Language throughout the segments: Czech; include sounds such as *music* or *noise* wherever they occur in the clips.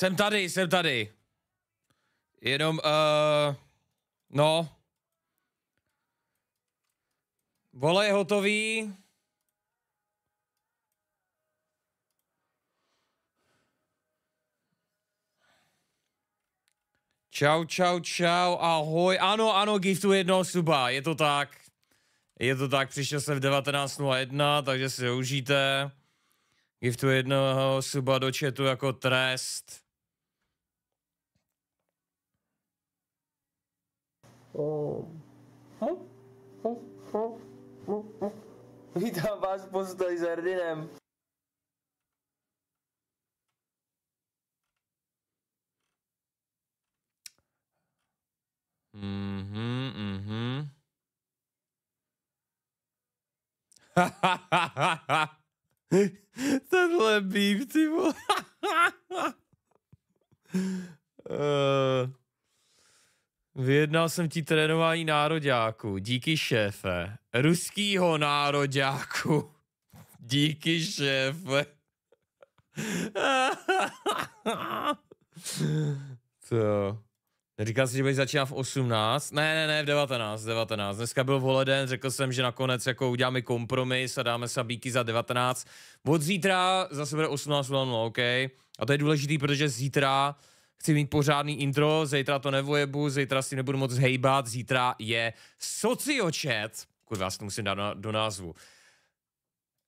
Jsem tady, jsem tady. Jenom, uh, no. Vole je hotový. Čau, čau, čau, ahoj. Ano, ano, giftu jednoho suba, je to tak. Je to tak, přišel jsem v 19.01, takže si užijte. Giftu jednoho suba do chatu jako trest. Vítám vás v postoj s Erdinem. Mhm, mhm. Tohle bív, ty vole. uh... Vyjednal jsem ti trénování nároďáku. Díky šéfe. Ruskýho nároďáku. *laughs* Díky šéfe. *laughs* Co? Říkal jsi, že bych začínal v 18? Ne, ne, ne, v 19, 19. Dneska byl voleden, řekl jsem, že nakonec jako uděláme kompromis a dáme sabíky za 19. Od zítra zase bude 18.00, OK? A to je důležité, protože zítra chci mít pořádný intro, zítra to nevojebu, zítra si nebudu moc hejbat, zítra je sociočet. Kurva, já si to musím dát na, do názvu.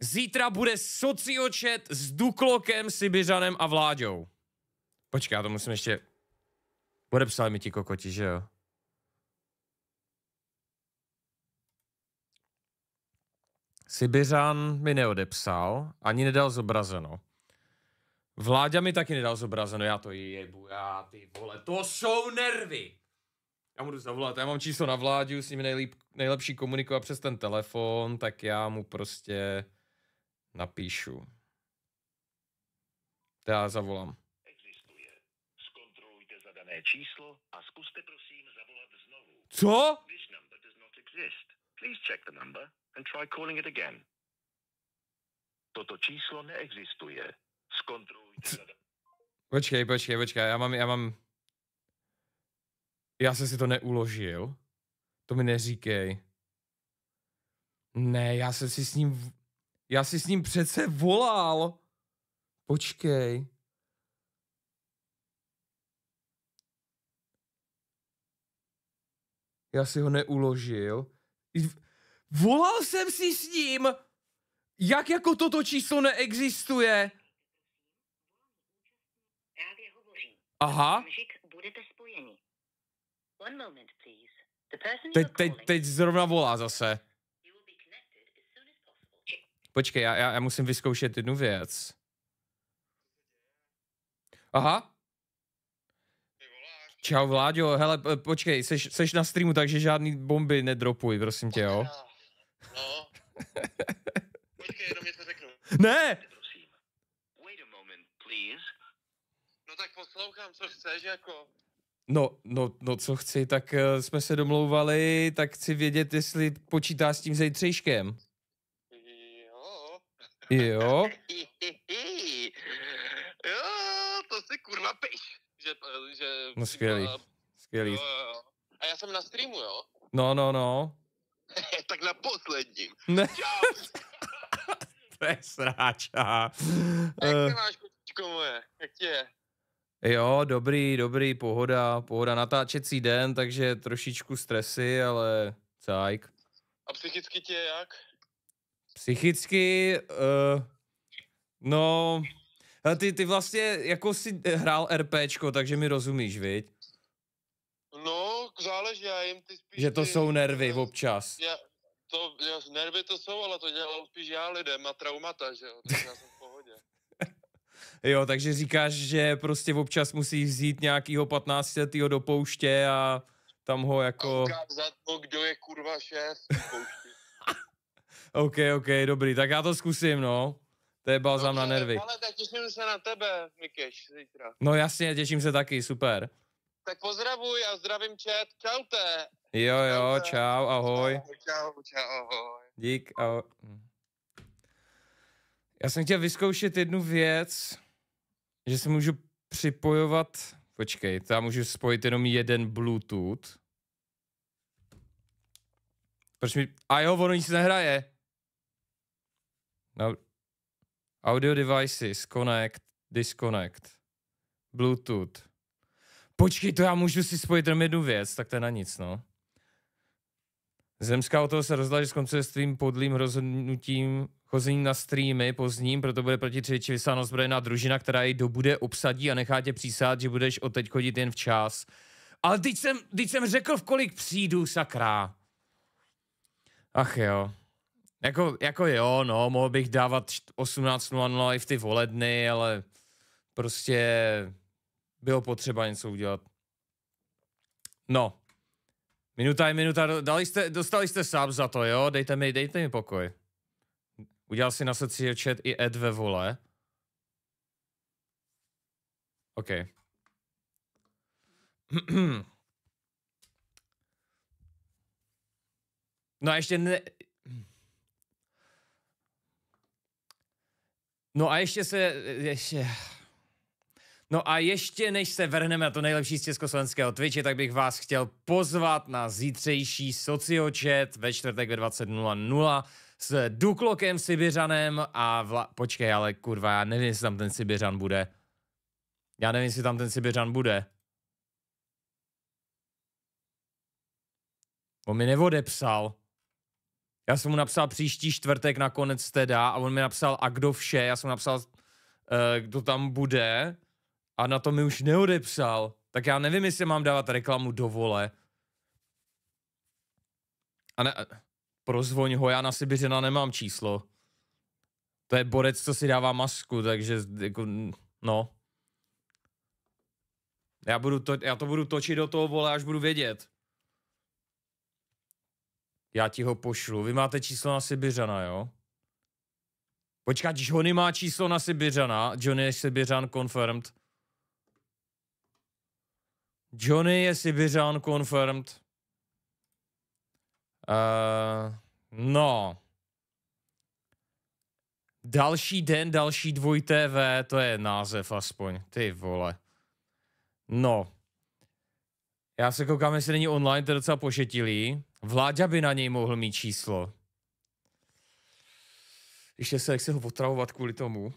Zítra bude sociočet s Duklokem, Sibiřanem a Vláďou. Počkej, já to musím ještě... Odepsali mi ti kokoti, že jo? Sibiřan mi neodepsal, ani nedal zobrazeno. Vláďa mi taky nedal zobrazeno, já to jebu, já ty vole, to jsou nervy. Já mu jdu zavolat, já mám číslo na vládě, s ním nejlíp, nejlepší komunikovat přes ten telefon, tak já mu prostě napíšu. Já zavolám. Existuje. Zkontrolujte zadané číslo a zkuste prosím zavolat znovu. Co? This number does not exist. Please check the number and try calling it again. Toto číslo neexistuje. Zkontrolujte Počkej, počkej, počkej, já mám, já mám... Já jsem si to neuložil. To mi neříkej. Ne, já jsem si s ním... Já si s ním přece volal. Počkej. Já si ho neuložil. Volal jsem si s ním! Jak jako toto číslo neexistuje? Aha. Teď, teď, teď zrovna volá zase. Počkej, já, já, já musím vyzkoušet jednu věc. Aha. Čau Vláďo, hele, počkej, seš, seš na streamu, takže žádný bomby nedropuj, prosím tě, jo? No. no. *laughs* počkej, jenom něco řeknu. Ne! poslouchám, co chceš, jako. No, no, no, co chci, tak uh, jsme se domlouvali, tak chci vědět, jestli počítá s tím zejtřejškem. Jo. Jo. *laughs* jo, to si kurva piš. Že, že, no skvělý, uh, skvělý. Jo, jo. A já jsem na streamu, jo? No, no, no. *laughs* tak na posledním. Ne. *laughs* to je sráča. Jak ty eh. máš, kočičko moje? Jak ti je? Jo, dobrý, dobrý, pohoda, pohoda, natáčecí den, takže trošičku stresy, ale cajk. A psychicky tě jak? Psychicky, uh, no, ty, ty vlastně jako si hrál RPčko, takže mi rozumíš, viď? No, záleží, já jim ty spíš... Že to ty, jsou nervy já, občas. Já, to, já, nervy to jsou, ale to dělal spíš já lidem a traumata, že jo, já jsem Jo, takže říkáš, že prostě občas musí vzít nějakýho 15 letýho do pouště a tam ho jako... A za to, kdo je kurva šéf *laughs* OK, OK, dobrý, tak já to zkusím, no. To je balzám no, na nervy. Ale tak těším se na tebe, Mikeš, zítra. No jasně, těším se taky, super. Tak pozdravuj a zdravím chat, te. Jo, jo, čau, ahoj. Čau, čau, ahoj. Dík, ahoj. Já jsem chtěl vyzkoušet jednu věc že si můžu připojovat, počkej, já můžu spojit jenom jeden Bluetooth. Proč mi, a jo, ono nic nehraje. No. Audio devices, connect, disconnect, Bluetooth. Počkej, to já můžu si spojit jenom jednu věc, tak to je na nic, no. Zemská o toho se rozhodla, že skončuje tvým podlým rozhodnutím chození na streamy pozdním, proto bude proti Třeviči vysáno zbrojená družina, která jej dobude, obsadí a nechá tě přísát, že budeš od teď chodit jen včas. Ale teď jsem, teď jsem řekl, v kolik přijdu, sakra. Ach jo. Jako, jako jo, no, mohl bych dávat 18.00 i v ty voledny, ale prostě bylo potřeba něco udělat. No. Minuta je minuta, dali jste, dostali jste sub za to, jo? Dejte mi, dejte mi pokoj. Udělal si na social chat i ad ve vole. OK. *clears throat* No a ještě ne... No a ještě se... Ještě... No a ještě než se vrhneme na to nejlepší z československého Twitche, tak bych vás chtěl pozvat na zítřejší sociočet ve čtvrtek ve 20.00 s Duklokem Sibiřanem a vla... Počkej, ale kurva, já nevím, jestli tam ten Sibiřan bude. Já nevím, jestli tam ten Sibiřan bude. On mi neodepsal. Já jsem mu napsal příští čtvrtek nakonec teda a on mi napsal a kdo vše, já jsem mu napsal, uh, kdo tam bude a na to mi už neodepsal. Tak já nevím, jestli mám dávat reklamu do vole. A ne, Prozvoň ho, já na Sibiřina nemám číslo. To je borec, co si dává masku, takže jako, no. Já, budu to, já to budu točit do toho vole, až budu vědět. Já ti ho pošlu. Vy máte číslo na Sibiřana, jo? Počkat, Johnny má číslo na Sibiřana. Johnny je Sibiřan confirmed. Johnny je Sibiřan confirmed. Uh, no. Další den, další dvoj TV, to je název aspoň. Ty vole. No. Já se koukám, jestli není online, to je docela pošetilý. Vláďa by na něj mohl mít číslo. Ještě se, jak se ho potravovat kvůli tomu.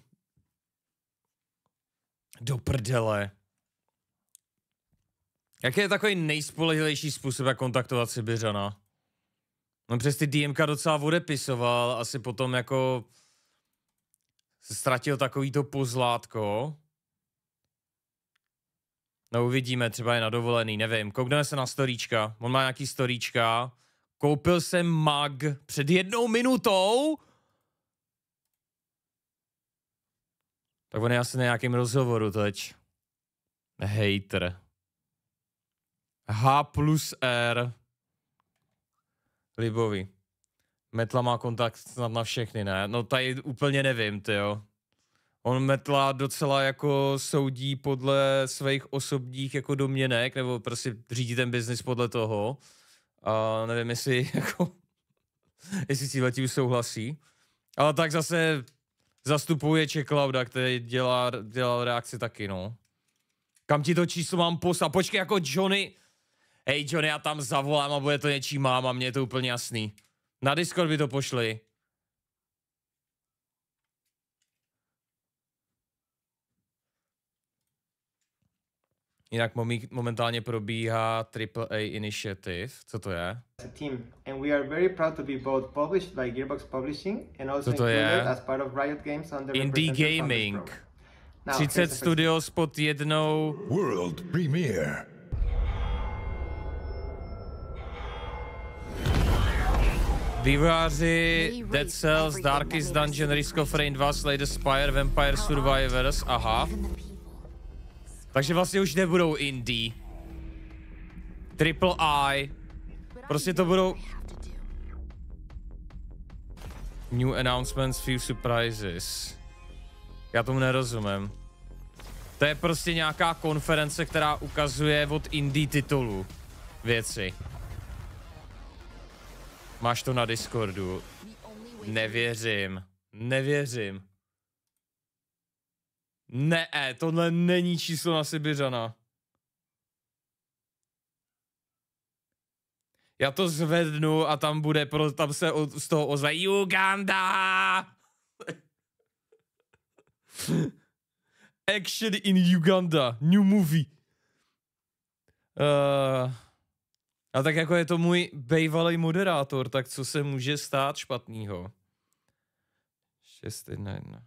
Do prdele. Jaký je takový nejspolehlivější způsob, jak kontaktovat Sibiřana? On no přes ty DMK docela odepisoval, asi potom jako se ztratil takový to pozlátko. No uvidíme, třeba je na dovolený, nevím. Koukneme se na storíčka, on má nějaký storíčka. Koupil jsem mag před jednou minutou? Tak on je asi na nějakém rozhovoru teď. Hater. H plus R. Libovi. Metla má kontakt snad na všechny, ne? No tady úplně nevím, ty jo. On Metla docela jako soudí podle svých osobních jako domněnek, nebo prostě řídí ten biznis podle toho. A nevím, jestli *laughs* jako, jestli s tím souhlasí. Ale tak zase zastupuje Čeklauda, který dělá, dělal reakci taky, no. Kam ti to číslo mám poslat? Počkej, jako Johnny, hej John, já tam zavolám a bude to něčí máma, mně je to úplně jasný. Na Discord by to pošli. Jinak momentálně probíhá AAA Initiative. Co to je? Co to je? Indie Gaming. 30 studios pod jednou World Premiere. Výváři Dead Cells, Darkest Dungeon, Risk of Rain 2, Slay the Spire, Vampire Survivors, aha. Takže vlastně už nebudou indie. Triple I. Prostě to budou... New announcements, few surprises. Já tomu nerozumím. To je prostě nějaká konference, která ukazuje od indie titulu věci. Máš to na Discordu. Nevěřím. Nevěřím. Ne, eh, tohle není číslo na Sibiřana. Já to zvednu a tam bude, pro, tam se o, z toho ozve Uganda! *laughs* Action in Uganda, new movie. Uh... A tak jako je to můj bejvalej moderátor, tak co se může stát špatného? 6, 1, 1.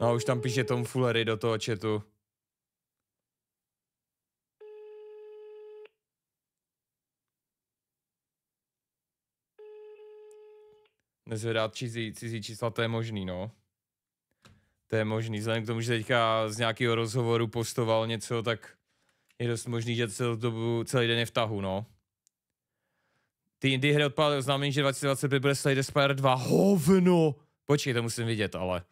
A už tam píše Tom Fullery do toho chatu. Nezvedat cizí, cizí čísla, to je možný, no. To je možný, vzhledem k tomu, že teďka z nějakého rozhovoru postoval něco, tak je dost možný, že celou dobu, celý den je v tahu, no. Ty indie hry odpadly oznámení, že 2025 bude Slay Spire 2. Hovno! Počkej, to musím vidět, ale.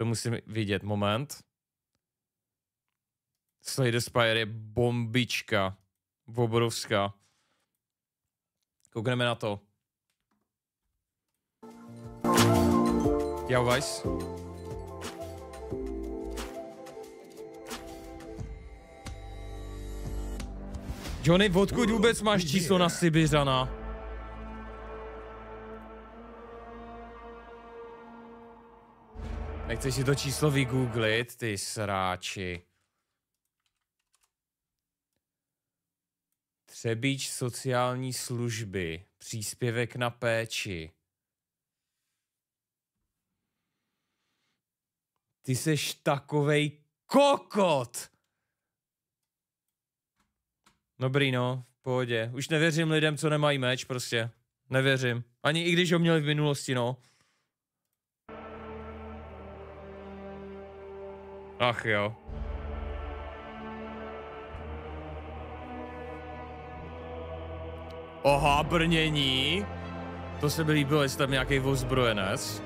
To musím vidět, moment. Slay the Spire je bombička. Obrovská. Koukneme na to. Já Weiss. Johnny, odkud vůbec máš číslo na Sibiřana? Nechceš si to číslo vygooglit, ty sráči. Třebíč sociální služby. Příspěvek na péči. Ty seš takovej kokot! Dobrý no, v pohodě. Už nevěřím lidem, co nemají meč prostě. Nevěřím. Ani i když ho měli v minulosti, no. Ach jo. Oha, brnění. To se mi líbilo, jestli tam nějaký ozbrojenec.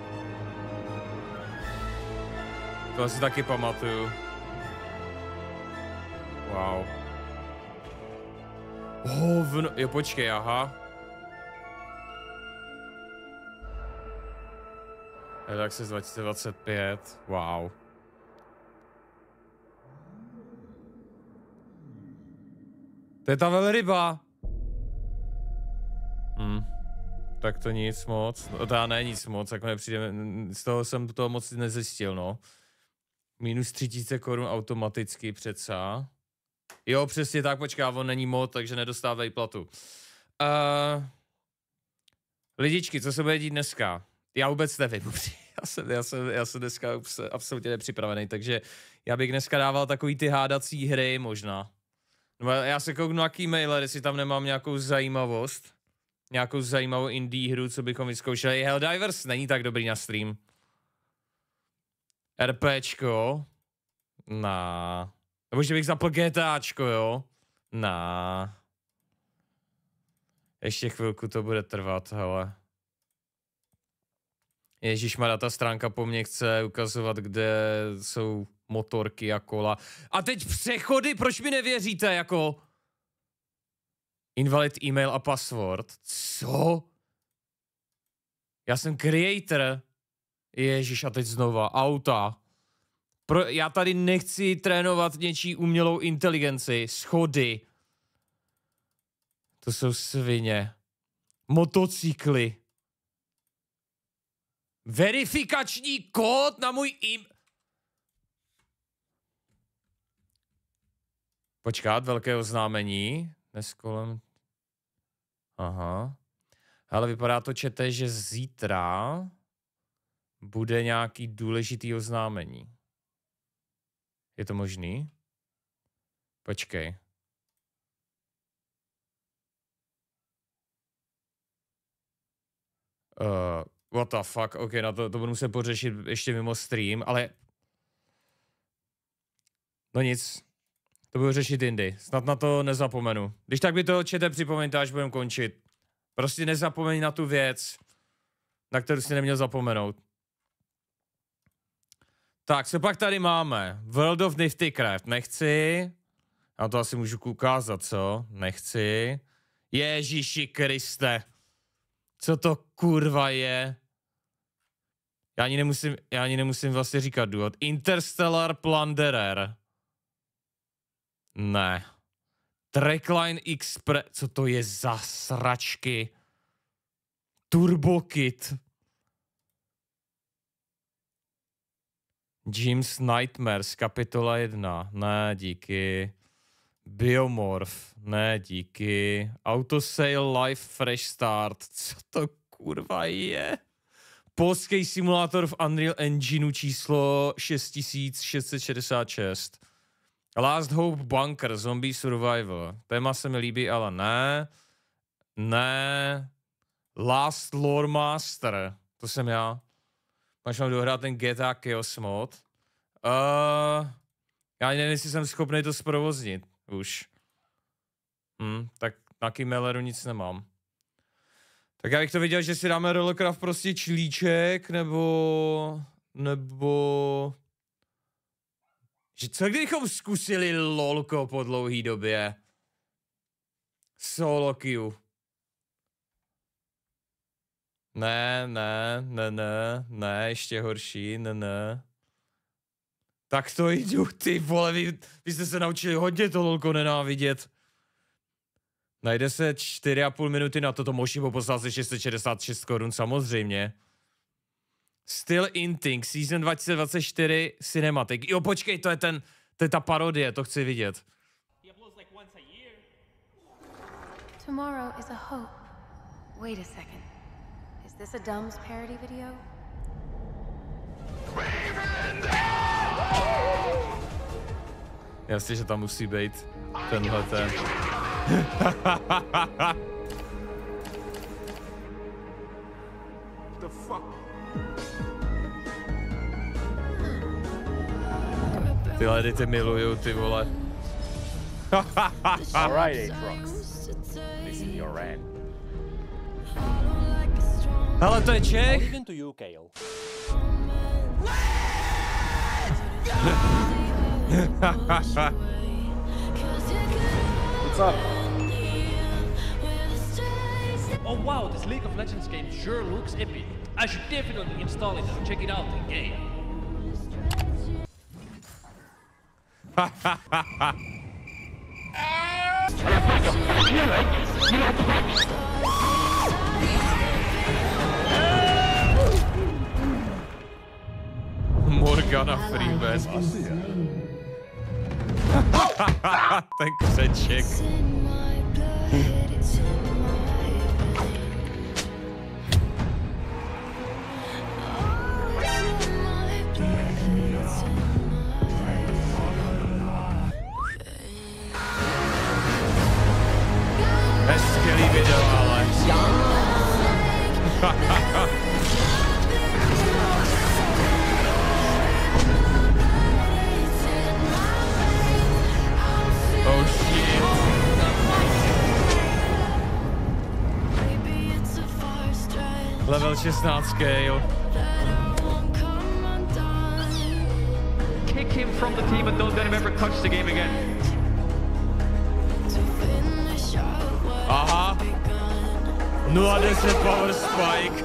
To asi taky pamatuju. Wow. Hovno, jo počkej, aha. Je tak se 2025, wow. To je ta velryba. Hmm. Tak to nic moc, no, to ne nic moc, jako nepřijde, z toho jsem toho moc nezjistil, no. Minus 3000 korun automaticky přeca. Jo, přesně tak, počká, on není mod, takže nedostávají platu. Uh, lidičky, co se bude dít dneska? Já vůbec nevím, *laughs* já jsem, já jsem, já jsem dneska absolutně nepřipravený, takže já bych dneska dával takový ty hádací hry možná. No, já se kouknu na Keymail, jestli tam nemám nějakou zajímavost. Nějakou zajímavou indie hru, co bychom vyzkoušeli. Helldivers není tak dobrý na stream. RPčko. Na. Nebo že bych zapl GTAčko, jo? Na. Ještě chvilku to bude trvat, hele. Ježíš má ta stránka po mně chce ukazovat, kde jsou motorky a kola. A teď přechody, proč mi nevěříte, jako... Invalid email a password. Co? Já jsem creator. Ježíš, a teď znova. Auta. Pro, já tady nechci trénovat něčí umělou inteligenci. Schody. To jsou svině. Motocykly. Verifikační kód na můj im... Počkat, velké oznámení. Dnes kolem... Aha. Ale vypadá to, čete, že zítra bude nějaký důležitý oznámení. Je to možný? Počkej. Uh, what the fuck, ok, na to, to budu muset pořešit ještě mimo stream, ale... No nic, to budu řešit jindy. Snad na to nezapomenu. Když tak by to čete, připomeňte, až budeme končit. Prostě nezapomeň na tu věc, na kterou si neměl zapomenout. Tak, co pak tady máme? World of Craft. Nechci. Já to asi můžu ukázat, co? Nechci. Ježíši Kriste. Co to kurva je? Já ani nemusím, já ani nemusím vlastně říkat důvod. Interstellar Plunderer. Ne. Trackline Express, co to je za sračky? Turbokit. Jim's Nightmares, kapitola 1. Ne, díky. Biomorph, ne, díky. Autosale Life Fresh Start, co to kurva je? Polský simulátor v Unreal Engineu číslo 6666. Last Hope Bunker, Zombie Survival. Téma se mi líbí, ale ne. Ne. Last Lore Master. To jsem já. Máš mám dohrát ten GTA Chaos mod. Uh, já nevím, jestli jsem schopný to zprovoznit už. Hm, tak na Kimmeleru nic nemám. Tak já bych to viděl, že si dáme Rollcraft prostě člíček, nebo... Nebo... Že co kdybychom zkusili lolko po dlouhý době? Solo queue. Ne, ne, ne, ne, ne, ještě horší, ne, ne. Tak to jdu, ty vole, vy, vy jste se naučili hodně to lolko nenávidět. Najde se 4,5 minuty na toto, možný poposlat se 666 korun, samozřejmě. Still in Things, Season 2024 Cinematic. Jo, počkej, to je ten, to je ta parodie, to chci vidět. Tomorrow is a hope. Wait a second. Is this a Dumb's parody video? Jasně, že tam musí být tenhle ten. The fuck Ty ledy ty miluju, ty vole. *laughs* Alright, Aatrox. This is your end. Hele, to je Čech. *laughs* What's up? Oh wow, this League of Legends game sure looks epic. I should definitely install it and check it out in game. Morgana *laughs* Thank you, said chick. *laughs* video oh shit. Level not scale. Kick him from the team and don't let him ever touch the game again. Aha. Nur deshalb war das Spike.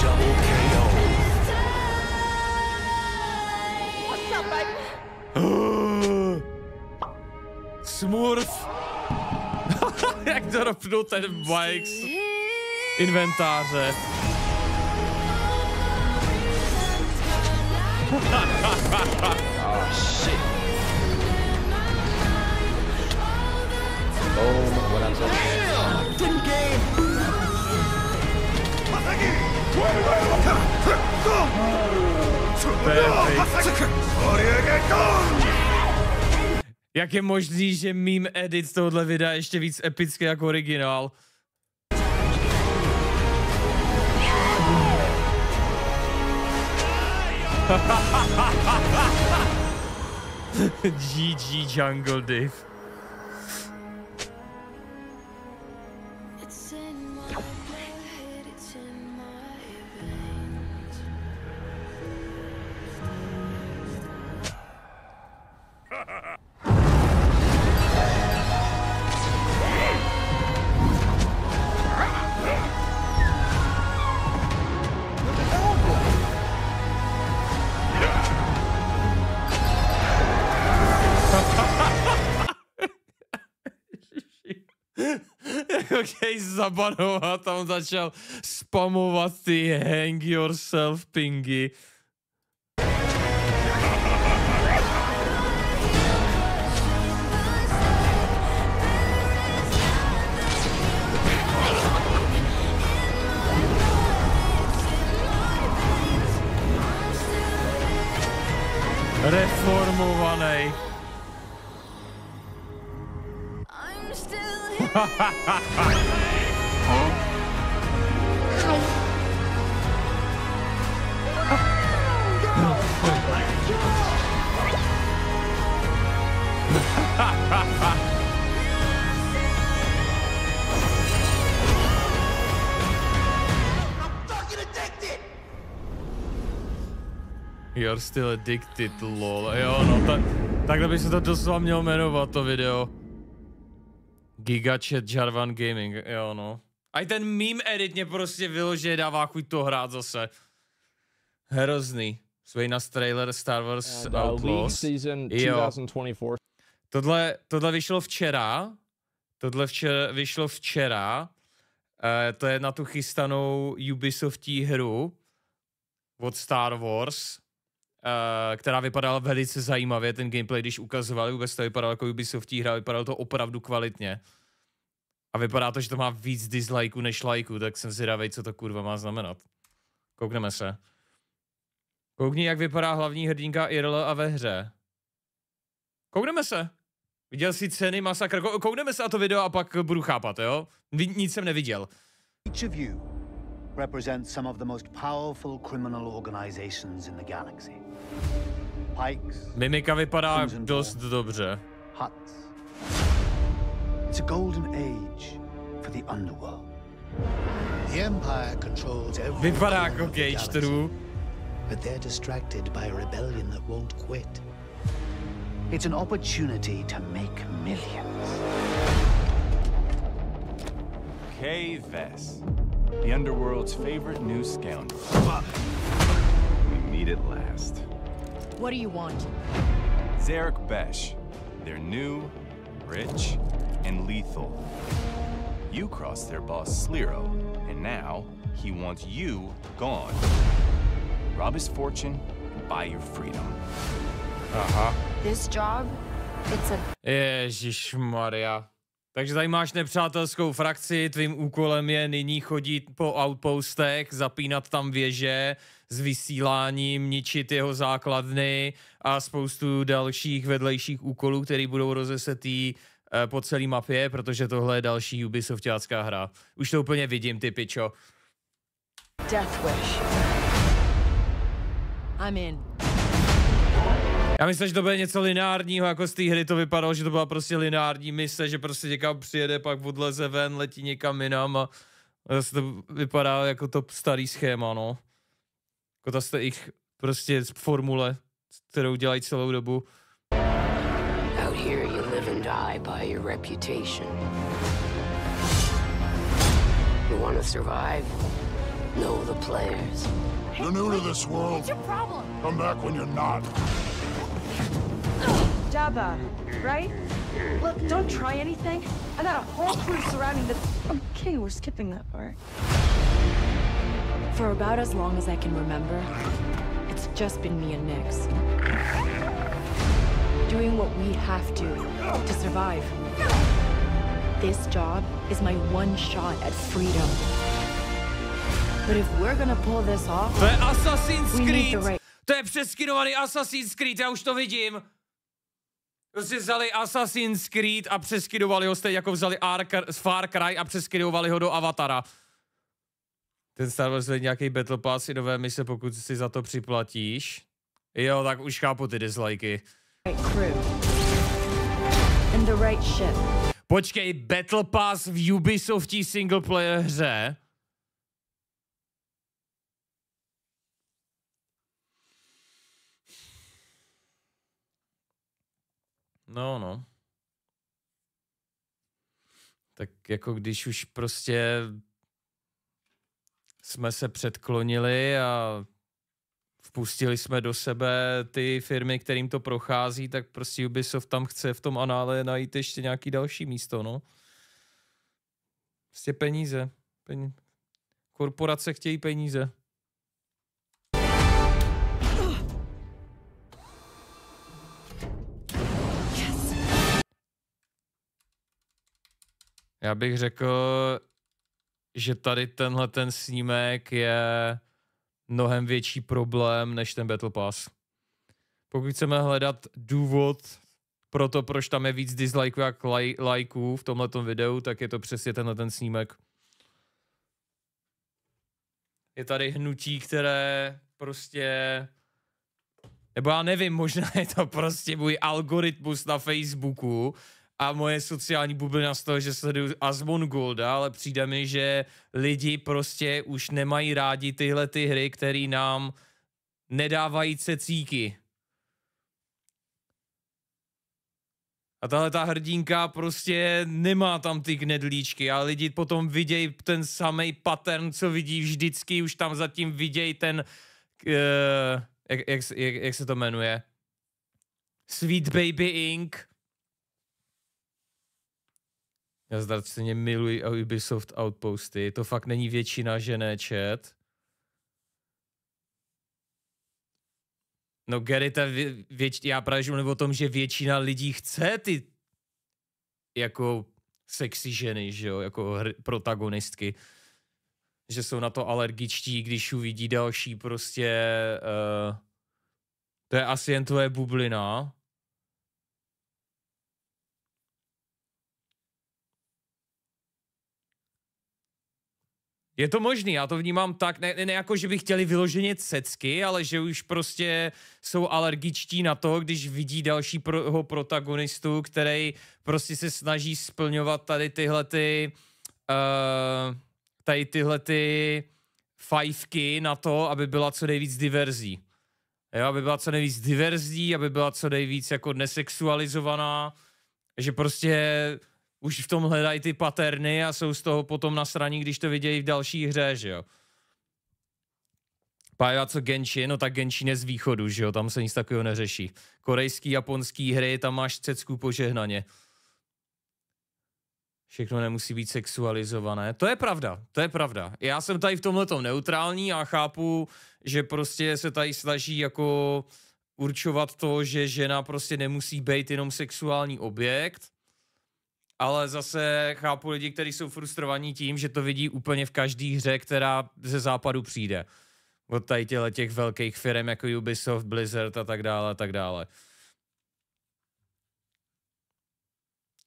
Double KO. What's *laughs* up, baby? Smurf. *laughs* Jak to ropnul ten Mike. inventáře. Jak je možný, že mým edit z tohohle videa ještě víc epický jako originál? GG jungle, Dave. ho *laughs* chtějí zabanovat a začal spamovat ty hang yourself pingy. Reformovaný. You're still addicted, lol. Jo, no, ta, takhle by se to doslova mělo jmenovat, to video. Gigachat Jarvan Gaming, jo no. A ten meme edit mě prostě vyložuje, dává chuť to hrát zase. Hrozný. Svej na trailer Star Wars And, uh, Outlaws. Season 2024. Jo. Tohle, tohle vyšlo včera. Tohle včera, vyšlo včera. E, to je na tu chystanou Ubisoftí hru od Star Wars. Eh, která vypadala velice zajímavě, ten gameplay, když ukazovali, vůbec to vypadalo jako Ubisoft hra, vypadalo to opravdu kvalitně. A vypadá to, že to má víc dislikeů než lajků, tak jsem zvědavý, co to kurva má znamenat. Koukneme se. Koukni, jak vypadá hlavní hrdinka IRL a ve hře. Koukneme se. Viděl jsi ceny, masakr. Koukneme se na to video a pak budu chápat, jo? Nic jsem neviděl. Each of you represents some of the most powerful criminal organizations in the galaxy. Pikes. Mimika vypadá dost dobře. Huts. It's a golden age for the underworld. The Empire controls every But they're distracted by a rebellion that won't quit. It's an opportunity to make millions. K-Vess the underworld's favorite new scoundrel. We meet at last. What do you want? Zarek Besh. They're new, rich, and lethal. You crossed their boss, Sliro, and now he wants you gone. Rob his fortune buy your freedom. Uh-huh. This job, it's a... Jezus Maria. Takže máš nepřátelskou frakci, tvým úkolem je nyní chodit po outpostech, zapínat tam věže s vysíláním, ničit jeho základny a spoustu dalších vedlejších úkolů, které budou rozesetý eh, po celé mapě, protože tohle je další Ubisoftácká hra. Už to úplně vidím, ty pičo. Death wish. I'm in. Já myslím, že to bude něco lineárního, jako z té hry to vypadalo, že to byla prostě lineární mise, že prostě někam přijede, pak odleze ven, letí někam jinam a zase to vypadá jako to starý schéma, no. Jako ta jste jich prostě z formule, kterou dělají celou dobu. Out here you live and die by your reputation. You want to survive? Know the players. You're new to this world. What's your problem? Come back when you're not. Dabba, right? Look, don't try anything. I got a whole crew surrounding the... Okay, we're skipping that part. For about as long as I can remember, it's just been me and Nix. Doing what we have to, to survive. This job is my one shot at freedom. But if we're gonna pull this off, but Assassin's Creed. we need the right. To je přeskinovaný Assassin's Creed, já už to vidím. Prostě vzali Assassin's Creed a přeskinovali ho stejně jako vzali Ark Far Cry a přeskinovali ho do Avatara. Ten Star Wars je nějaký Battle Pass i nové mise, pokud si za to připlatíš. Jo, tak už chápu ty dislikey. Počkej, Battle Pass v Ubisoftí single player hře No, no. Tak jako když už prostě jsme se předklonili a vpustili jsme do sebe ty firmy, kterým to prochází, tak prostě Ubisoft tam chce v tom anále najít ještě nějaký další místo, no. Prostě peníze. pení. Korporace chtějí peníze. Já bych řekl, že tady tenhle ten snímek je mnohem větší problém než ten Battle Pass. Pokud chceme hledat důvod pro to, proč tam je víc dislikeů jak laj, lajků v tomhle videu, tak je to přesně tenhle ten snímek. Je tady hnutí, které prostě... Nebo já nevím, možná je to prostě můj algoritmus na Facebooku, a moje sociální bublina z toho, že sleduju Asmongolda, ale přijde mi, že lidi prostě už nemají rádi tyhle ty hry, které nám nedávají cecíky. A tahle ta hrdinka prostě nemá tam ty knedlíčky a lidi potom vidějí ten samý pattern, co vidí vždycky, už tam zatím vidějí ten, uh, jak, jak, jak, jak se to jmenuje? Sweet Baby ink. Já zdarceně miluji Ubisoft Outposty. To fakt není většina, že ne chat. No Gary, ta věč... já právě mluvím o tom, že většina lidí chce ty jako sexy ženy, že jo, jako hr, protagonistky. Že jsou na to alergičtí, když uvidí další prostě... Uh, to je asi jen tvoje bublina. Je to možný, já to vnímám tak, ne, ne jako, že by chtěli vyloženě cecky, ale že už prostě jsou alergičtí na to, když vidí dalšího protagonistu, který prostě se snaží splňovat tady tyhle ty, uh, tady tyhle ty fajfky na to, aby byla co nejvíc diverzí. Jo, aby byla co nejvíc diverzí, aby byla co nejvíc jako nesexualizovaná, že prostě už v tom hledají ty paterny a jsou z toho potom nasraní, když to vidějí v další hře, že jo. Pája, co Genshin, no tak Genshin je z východu, že jo, tam se nic takového neřeší. Korejský, japonský hry, tam máš cecku požehnaně. Všechno nemusí být sexualizované. To je pravda, to je pravda. Já jsem tady v tomhle neutrální a chápu, že prostě se tady snaží jako určovat to, že žena prostě nemusí být jenom sexuální objekt, ale zase chápu lidi, kteří jsou frustrovaní tím, že to vidí úplně v každé hře, která ze západu přijde. Od tady těle těch velkých firm jako Ubisoft, Blizzard a tak dále a tak dále.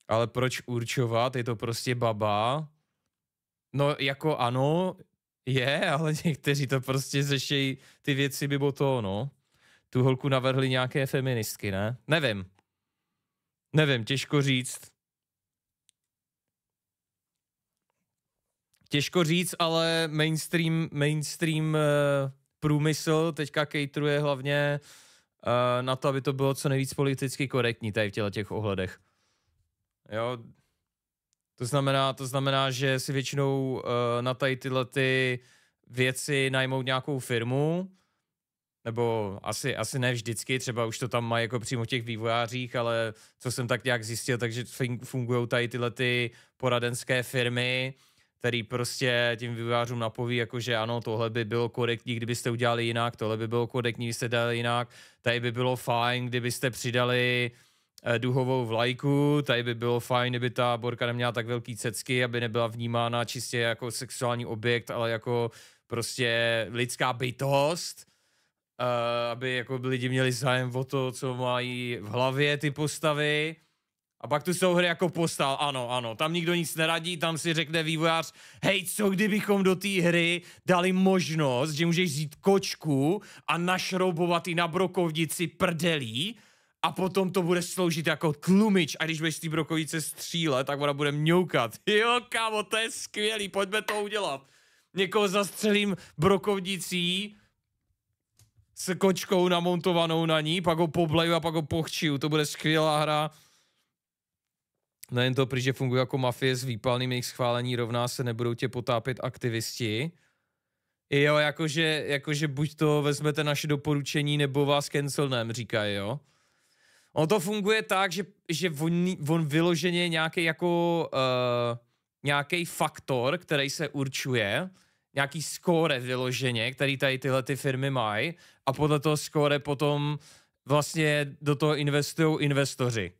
Ale proč určovat? Je to prostě baba. No jako ano, je, ale *laughs* někteří to prostě řešejí ty věci bylo to, no. Tu holku navrhli nějaké feministky, ne? Nevím. Nevím, těžko říct. Těžko říct, ale mainstream, mainstream uh, průmysl teďka cateruje hlavně uh, na to, aby to bylo co nejvíc politicky korektní tady v těle těch ohledech. Jo, to znamená, to znamená, že si většinou uh, na tady tyhle ty věci najmou nějakou firmu, nebo asi, asi ne vždycky, třeba už to tam má jako přímo těch vývojářích, ale co jsem tak nějak zjistil, takže fungují tady tyhle ty poradenské firmy, který prostě tím vývojářům napoví, jako že ano, tohle by bylo korektní, kdybyste udělali jinak, tohle by bylo korektní, kdybyste dali jinak, tady by bylo fajn, kdybyste přidali eh, duhovou vlajku, tady by bylo fajn, kdyby ta borka neměla tak velký cecky, aby nebyla vnímána čistě jako sexuální objekt, ale jako prostě lidská bytost, eh, aby jako lidi měli zájem o to, co mají v hlavě ty postavy, a pak tu jsou hry jako postal, ano, ano, tam nikdo nic neradí, tam si řekne vývojář, hej, co kdybychom do té hry dali možnost, že můžeš vzít kočku a našroubovat i na brokovnici prdelí a potom to bude sloužit jako tlumič a když budeš z té brokovnice střílet, tak ona bude mňoukat. *laughs* Jo, kámo, to je skvělý, pojďme to udělat. Někoho zastřelím brokovnicí, s kočkou namontovanou na ní, pak ho pobleju a pak ho pochčiju. To bude skvělá hra. Nejen to, protože funguje jako mafie s výpalným jejich schválení rovná se nebudou tě potápět aktivisti. Jo, jakože, jakože buď to vezmete naše doporučení, nebo vás cancelnem, říkají, jo. On to funguje tak, že, že on, on vyloženě nějaký jako uh, nějaký faktor, který se určuje, nějaký skóre vyloženě, který tady tyhle ty firmy mají a podle toho skóre potom vlastně do toho investují investoři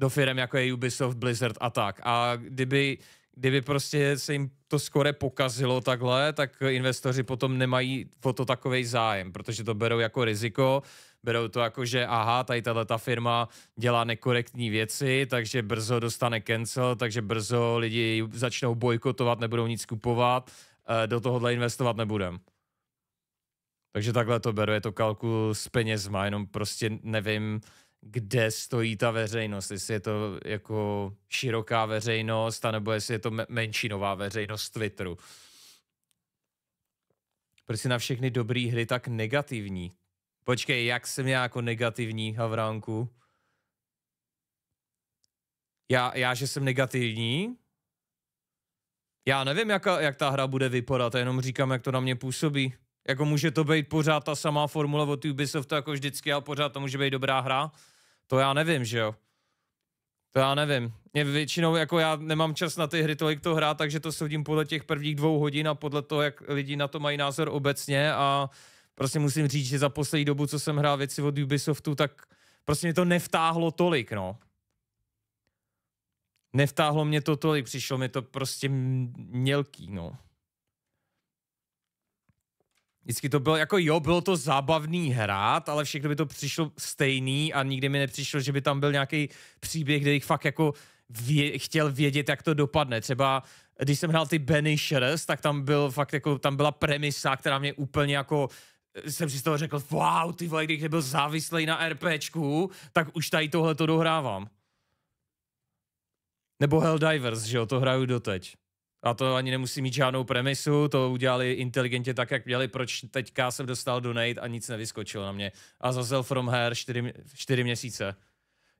do firm, jako je Ubisoft, Blizzard a tak. A kdyby, kdyby prostě se jim to skore pokazilo takhle, tak investoři potom nemají o to takový zájem, protože to berou jako riziko, berou to jako, že aha, tady ta firma dělá nekorektní věci, takže brzo dostane cancel, takže brzo lidi začnou bojkotovat, nebudou nic kupovat, eh, do tohohle investovat nebudem. Takže takhle to beru, je to kalkul s penězma, jenom prostě nevím, kde stojí ta veřejnost, jestli je to jako široká veřejnost, anebo jestli je to menšinová veřejnost Twitteru. Proč na všechny dobré hry tak negativní? Počkej, jak jsem já jako negativní, Havránku? Já, já že jsem negativní? Já nevím, jak, jak ta hra bude vypadat, jenom říkám, jak to na mě působí. Jako může to být pořád ta samá formule od Ubisoftu jako vždycky, ale pořád to může být dobrá hra. To já nevím, že jo. To já nevím. Mě většinou, jako já nemám čas na ty hry tolik to hrát, takže to soudím podle těch prvních dvou hodin a podle toho, jak lidi na to mají názor obecně a prostě musím říct, že za poslední dobu, co jsem hrál věci od Ubisoftu, tak prostě mě to nevtáhlo tolik, no. Nevtáhlo mě to tolik, přišlo mi to prostě mělký, no. Vždycky to bylo jako jo, bylo to zábavný hrát, ale všechno by to přišlo stejný a nikdy mi nepřišlo, že by tam byl nějaký příběh, kde jich fakt jako vě- chtěl vědět, jak to dopadne. Třeba když jsem hrál ty Banishers, tak tam byl fakt jako, tam byla premisa, která mě úplně jako eh, jsem si z toho řekl, wow, ty vole, když byl závislý na RPčku, tak už tady tohle to dohrávám. Nebo Helldivers, že jo, to hraju doteď. A to ani nemusí mít žádnou premisu, to udělali inteligentně tak, jak měli, proč teďka jsem dostal donate a nic nevyskočilo na mě. A zazel From Her 4, měsíce.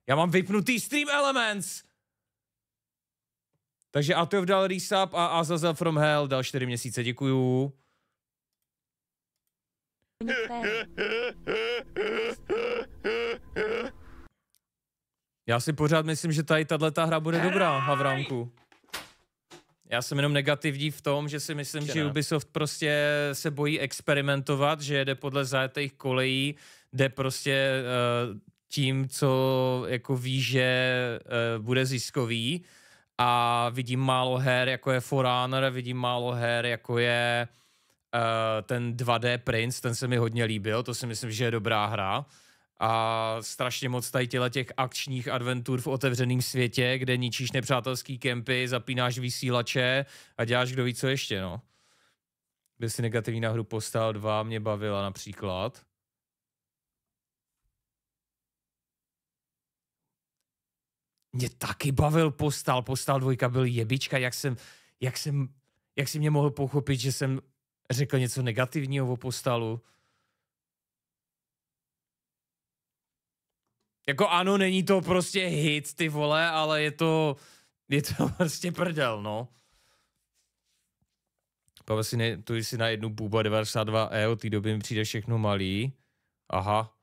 Já mám vypnutý Stream Elements! Takže Atov dal resub a Azazel From Hell dal 4 měsíce, děkuju. Já si pořád myslím, že tady tahle hra bude dobrá, Havránku. Já jsem jenom negativní v tom, že si myslím, že, že Ubisoft prostě se bojí experimentovat, že jede podle zajetých kolejí, jde prostě uh, tím, co jako ví, že uh, bude ziskový a vidím málo her, jako je Forerunner, vidím málo her, jako je uh, ten 2D Prince, ten se mi hodně líbil, to si myslím, že je dobrá hra a strašně moc tady těch akčních adventur v otevřeném světě, kde ničíš nepřátelský kempy, zapínáš vysílače a děláš kdo ví co ještě, no. Byl si negativní na hru Postal dva, mě bavila například. Mě taky bavil Postal, Postal dvojka byl jebička, jak jsem, jak jsem, jak si mě mohl pochopit, že jsem řekl něco negativního o Postalu. Jako ano, není to prostě hit, ty vole, ale je to, je to *laughs* prostě prdel, no. Pavel si ne, tu jsi na jednu buba 92E, od té doby mi přijde všechno malý. Aha.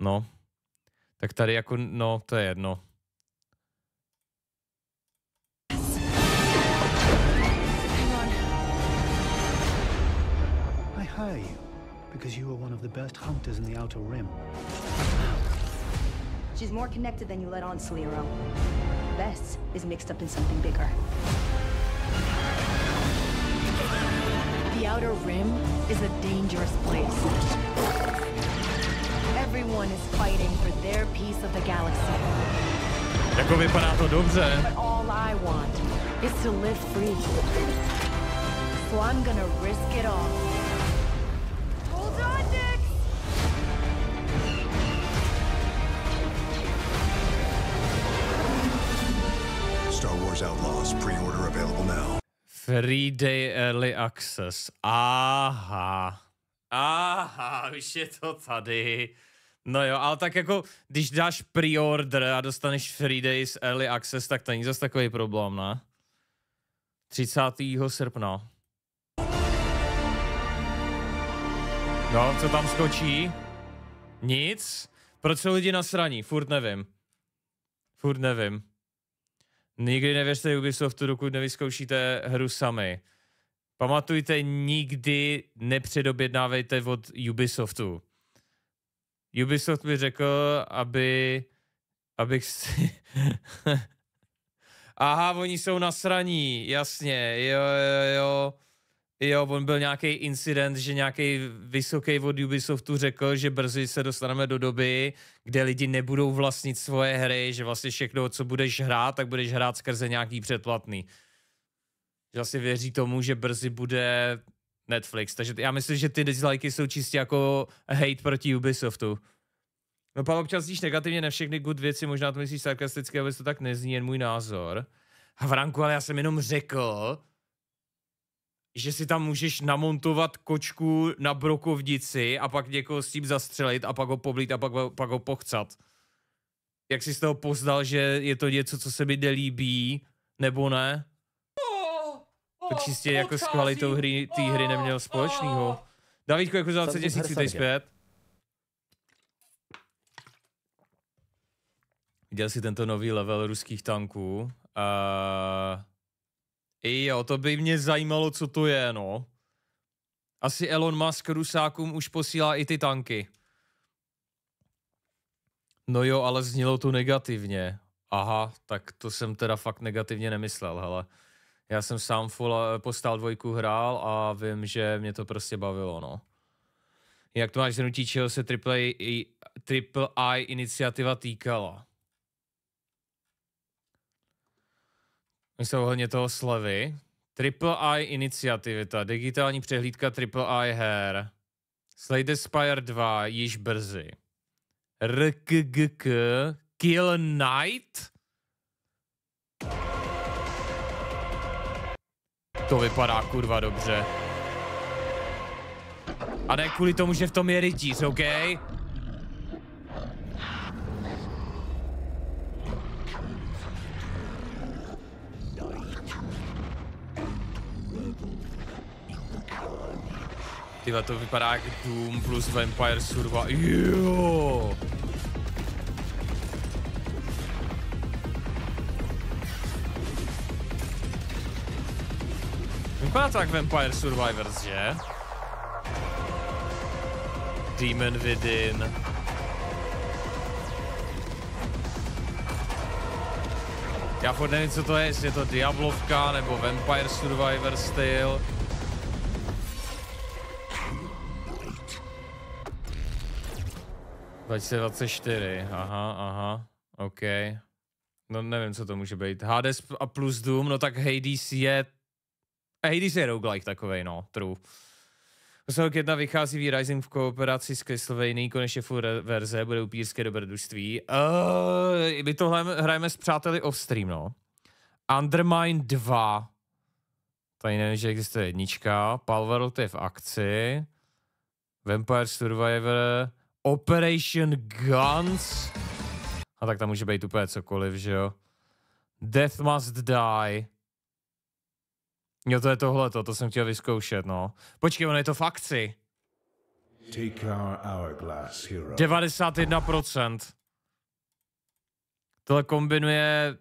No. Tak tady jako, no, to je jedno. because you are one of the best hunters in the Outer Rim. She's more connected than you let on, Celero. Bess is mixed up in something bigger. The Outer Rim is a dangerous place. Everyone is fighting for their piece of the galaxy. Jako vypadá to dobře. But all I want is to live free. So I'm gonna risk it all. Wars Outlaws. Pre-order available now. Free Day Early Access. Aha. Aha, už je to tady. No jo, ale tak jako, když dáš pre-order a dostaneš free days early access, tak to není zase takový problém, ne? 30. srpna. No, co tam skočí? Nic? Proč se lidi nasraní? Furt nevím. Furt nevím. Nikdy nevěřte Ubisoftu, dokud nevyzkoušíte hru sami. Pamatujte, nikdy nepředobjednávejte od Ubisoftu. Ubisoft mi řekl, aby, abych si... *laughs* Aha, oni jsou nasraní, jasně, jo, jo, jo. Jo, on byl nějaký incident, že nějaký vysoký od Ubisoftu řekl, že brzy se dostaneme do doby, kde lidi nebudou vlastnit svoje hry, že vlastně všechno, co budeš hrát, tak budeš hrát skrze nějaký předplatný. Že asi vlastně věří tomu, že brzy bude Netflix. Takže já myslím, že ty dislikey jsou čistě jako hate proti Ubisoftu. No pak občas zjíš negativně na všechny good věci, možná to myslíš sarkasticky, ale to tak nezní, jen můj názor. A v ranku, ale já jsem jenom řekl, že si tam můžeš namontovat kočku na brokovnici a pak někoho s tím zastřelit a pak ho povlít a pak, pak ho pochcat. Jak jsi z toho poznal, že je to něco, co se mi nelíbí, nebo ne? To čistě jako s kvalitou hry, té hry neměl společného. Davidko, jako za 20 tisíc dej zpět. Viděl jsi tento nový level ruských tanků. Uh... Jo, to by mě zajímalo, co to je, no. Asi Elon Musk rusákům už posílá i ty tanky. No jo, ale znělo to negativně. Aha, tak to jsem teda fakt negativně nemyslel, hele. Já jsem sám full eh, postál dvojku hrál a vím, že mě to prostě bavilo, no. Jak to máš zhrnutí, čeho se AAA, AAA iniciativa týkala? jsou hodně toho slevy. Triple I iniciativita, digitální přehlídka Triple I her. Slade Spire 2 již brzy. RKGK Kill Knight. To vypadá kurva dobře. A ne kvůli tomu, že v tom je rytíř, Okay? Tyhle to vypadá jak Doom plus Vampire Survival. Jo! Vypadá to jak Vampire Survivors, že? Demon Within. Já furt nevím, co to je, jestli je to Diablovka nebo Vampire Survivor style. 2024, aha, aha, OK. No nevím, co to může být. Hades a plus Doom, no tak Hades je... Hades je roguelike takovej, no, true. Posledok 1 vychází V-Rising v kooperaci s Castlevania, konečně full verze, bude upírské dobrodružství. Uh, my tohle hrajeme s přáteli off-stream, no. Undermine 2. Tady nevím, že existuje jednička. Palworld je v akci. Vampire Survivor. Operation Guns. A tak tam může být úplně cokoliv, že jo. Death Must Die. Jo, to je tohle, to jsem chtěl vyzkoušet, no. Počkej, ono je to fakci. 91%. Tohle kombinuje...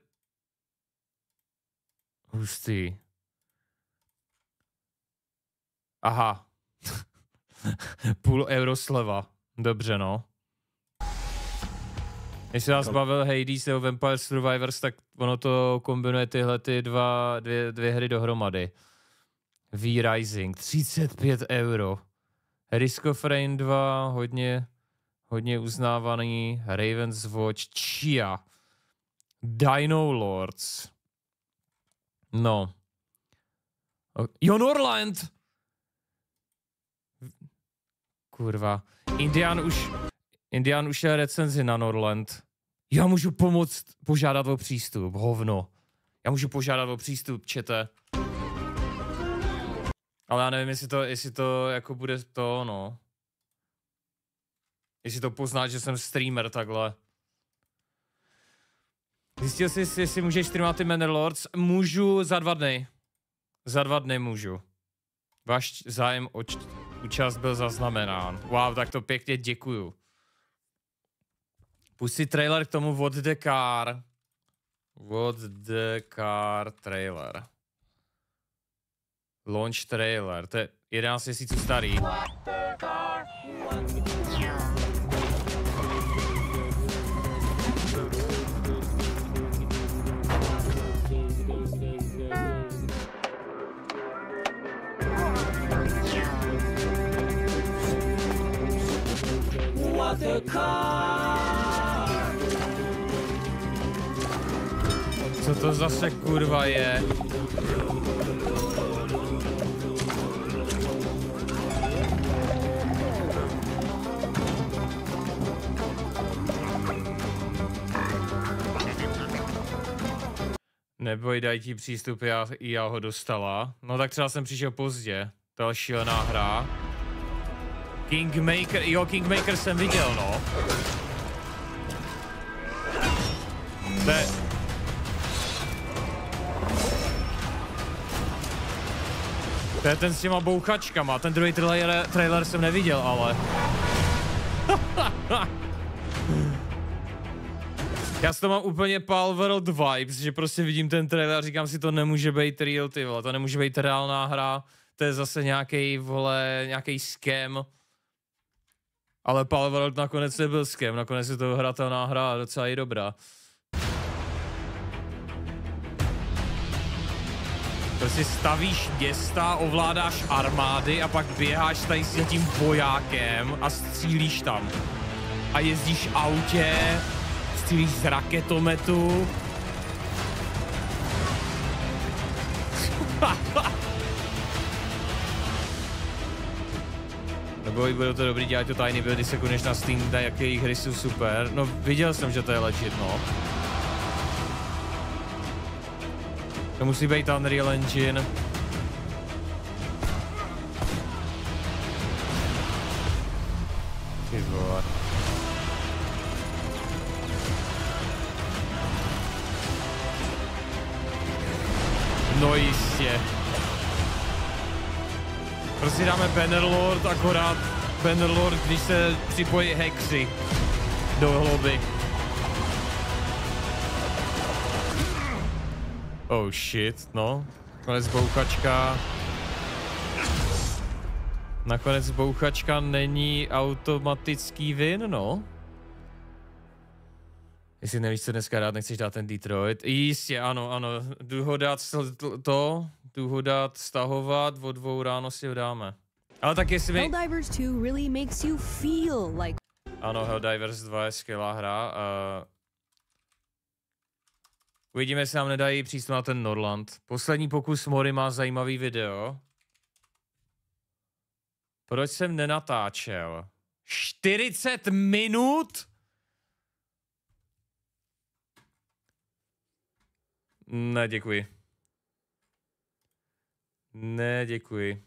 Hustý. Aha. *laughs* Půl euro sleva. Dobře, no. Jestli vás Kal... bavil Hades nebo Vampire Survivors, tak ono to kombinuje tyhle ty dva, dvě, dvě hry dohromady. V-Rising, 35 euro. Risk of Rain 2, hodně, hodně uznávaný. Raven's Watch, Chia. Dino Lords. No. Jon Orland! Kurva. Indian už, Indian už je recenzi na Norland. Já můžu pomoct požádat o přístup, hovno. Já můžu požádat o přístup, čete. Ale já nevím, jestli to, jestli to jako bude to, no. Jestli to pozná, že jsem streamer takhle. Zjistil jsi, jestli můžeš streamovat ty Manor Lords? Můžu za dva dny. Za dva dny můžu. Váš zájem o účast byl zaznamenán. Wow, tak to pěkně děkuju. Pustí trailer k tomu What the Car. What the Car trailer. Launch trailer, to je 11 měsíců starý. What the car, what the Co to zase kurva je? Neboj, daj ti přístup, já, já ho dostala. No tak třeba jsem přišel pozdě. To je šílená hra. Kingmaker, jo, Kingmaker jsem viděl, no. Ne. To je ten s těma bouchačkama, ten druhý trailer, trailer jsem neviděl, ale... *laughs* Já s to mám úplně Pal World vibes, že prostě vidím ten trailer a říkám si, to nemůže být real, ty vole, to nemůže být reálná hra, to je zase nějaký vole, nějaký scam. Ale Pavel nakonec nebyl s kem, nakonec je to hratelná hra a docela i dobrá. Prostě stavíš města, ovládáš armády a pak běháš tady s tím vojákem a střílíš tam. A jezdíš autě, střílíš z raketometu. *laughs* Nebo bylo to dobrý dělat to tajný build, když se konečně na Steam, na jaké hry jsou super. No viděl jsem, že to je legit, no. To musí být Unreal Engine. Ty No jistě. Prostě dáme Bannerlord, akorát Bannerlord, když se připojí Hexy do hloby. Oh shit, no. Nakonec bouchačka... Nakonec bouchačka není automatický vin, no. Jestli nevíš, co dneska rád nechceš dát ten Detroit. Jistě, ano, ano. Jdu ho dát to, tu ho dát stahovat, o dvou ráno si ho dáme. Ale tak jestli mi... Helldivers 2 really makes you feel like... Ano, Helldivers 2 je skvělá hra. Uh... Uvidíme, jestli nám nedají přístup na ten Norland. Poslední pokus Mori má zajímavý video. Proč jsem nenatáčel? 40 minut? Ne, děkuji. Ne, děkuji.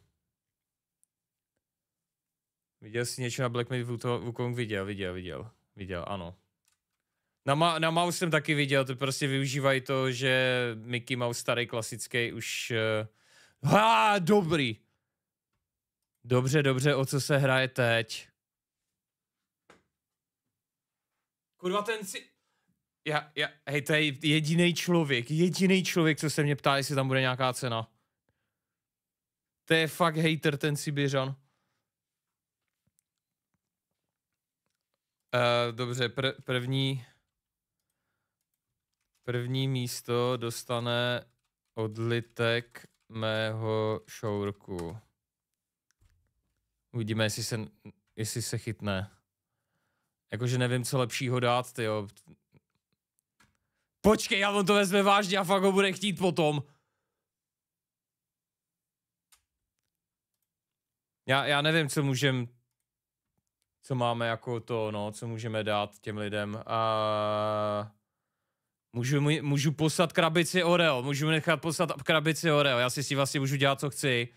Viděl jsi něco na Black Myth Wukong? Viděl, viděl, viděl. Viděl, ano. Na, Ma- na Mouse jsem taky viděl, to prostě využívají to, že Mickey Mouse starý klasický už... Uh... Ha, dobrý! Dobře, dobře, o co se hraje teď? Kurva ten si... Já, já, hej, to je jediný člověk, jediný člověk, co se mě ptá, jestli tam bude nějaká cena. To je fakt hater ten Sibiřan. Uh, eh, dobře, pr- první první místo dostane odlitek mého šourku. Uvidíme, jestli se, jestli se chytne. Jakože nevím, co lepšího dát, ty Počkej, já on to vezme vážně a fakt ho bude chtít potom. Já, já nevím, co můžem, co máme jako to, no, co můžeme dát těm lidem. A... Můžu, můžu poslat krabici Oreo, můžu nechat poslat krabici Oreo, já si si vlastně můžu dělat, co chci.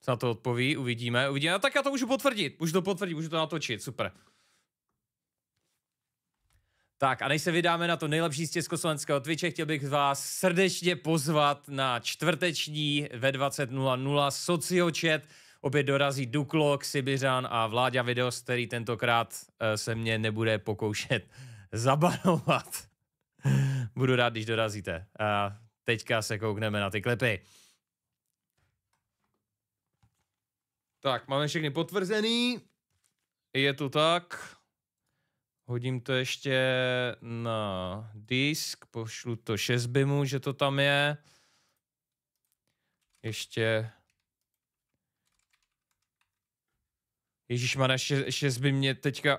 Co na to odpoví, uvidíme, uvidíme. A no tak já to můžu potvrdit, můžu to potvrdit, můžu to natočit, super. Tak a než se vydáme na to nejlepší z československého Twitche, chtěl bych vás srdečně pozvat na čtvrteční ve 20.00 sociočet. Opět dorazí Duklo, Sibiřan a Vláďa Videos, který tentokrát eh, se mě nebude pokoušet *laughs* zabanovat. Budu rád, když dorazíte. A teďka se koukneme na ty klipy. Tak, máme všechny potvrzený. Je to tak. Hodím to ještě na disk, pošlu to 6 bimu, že to tam je. Ještě... Ježišmana, 6 by mě teďka...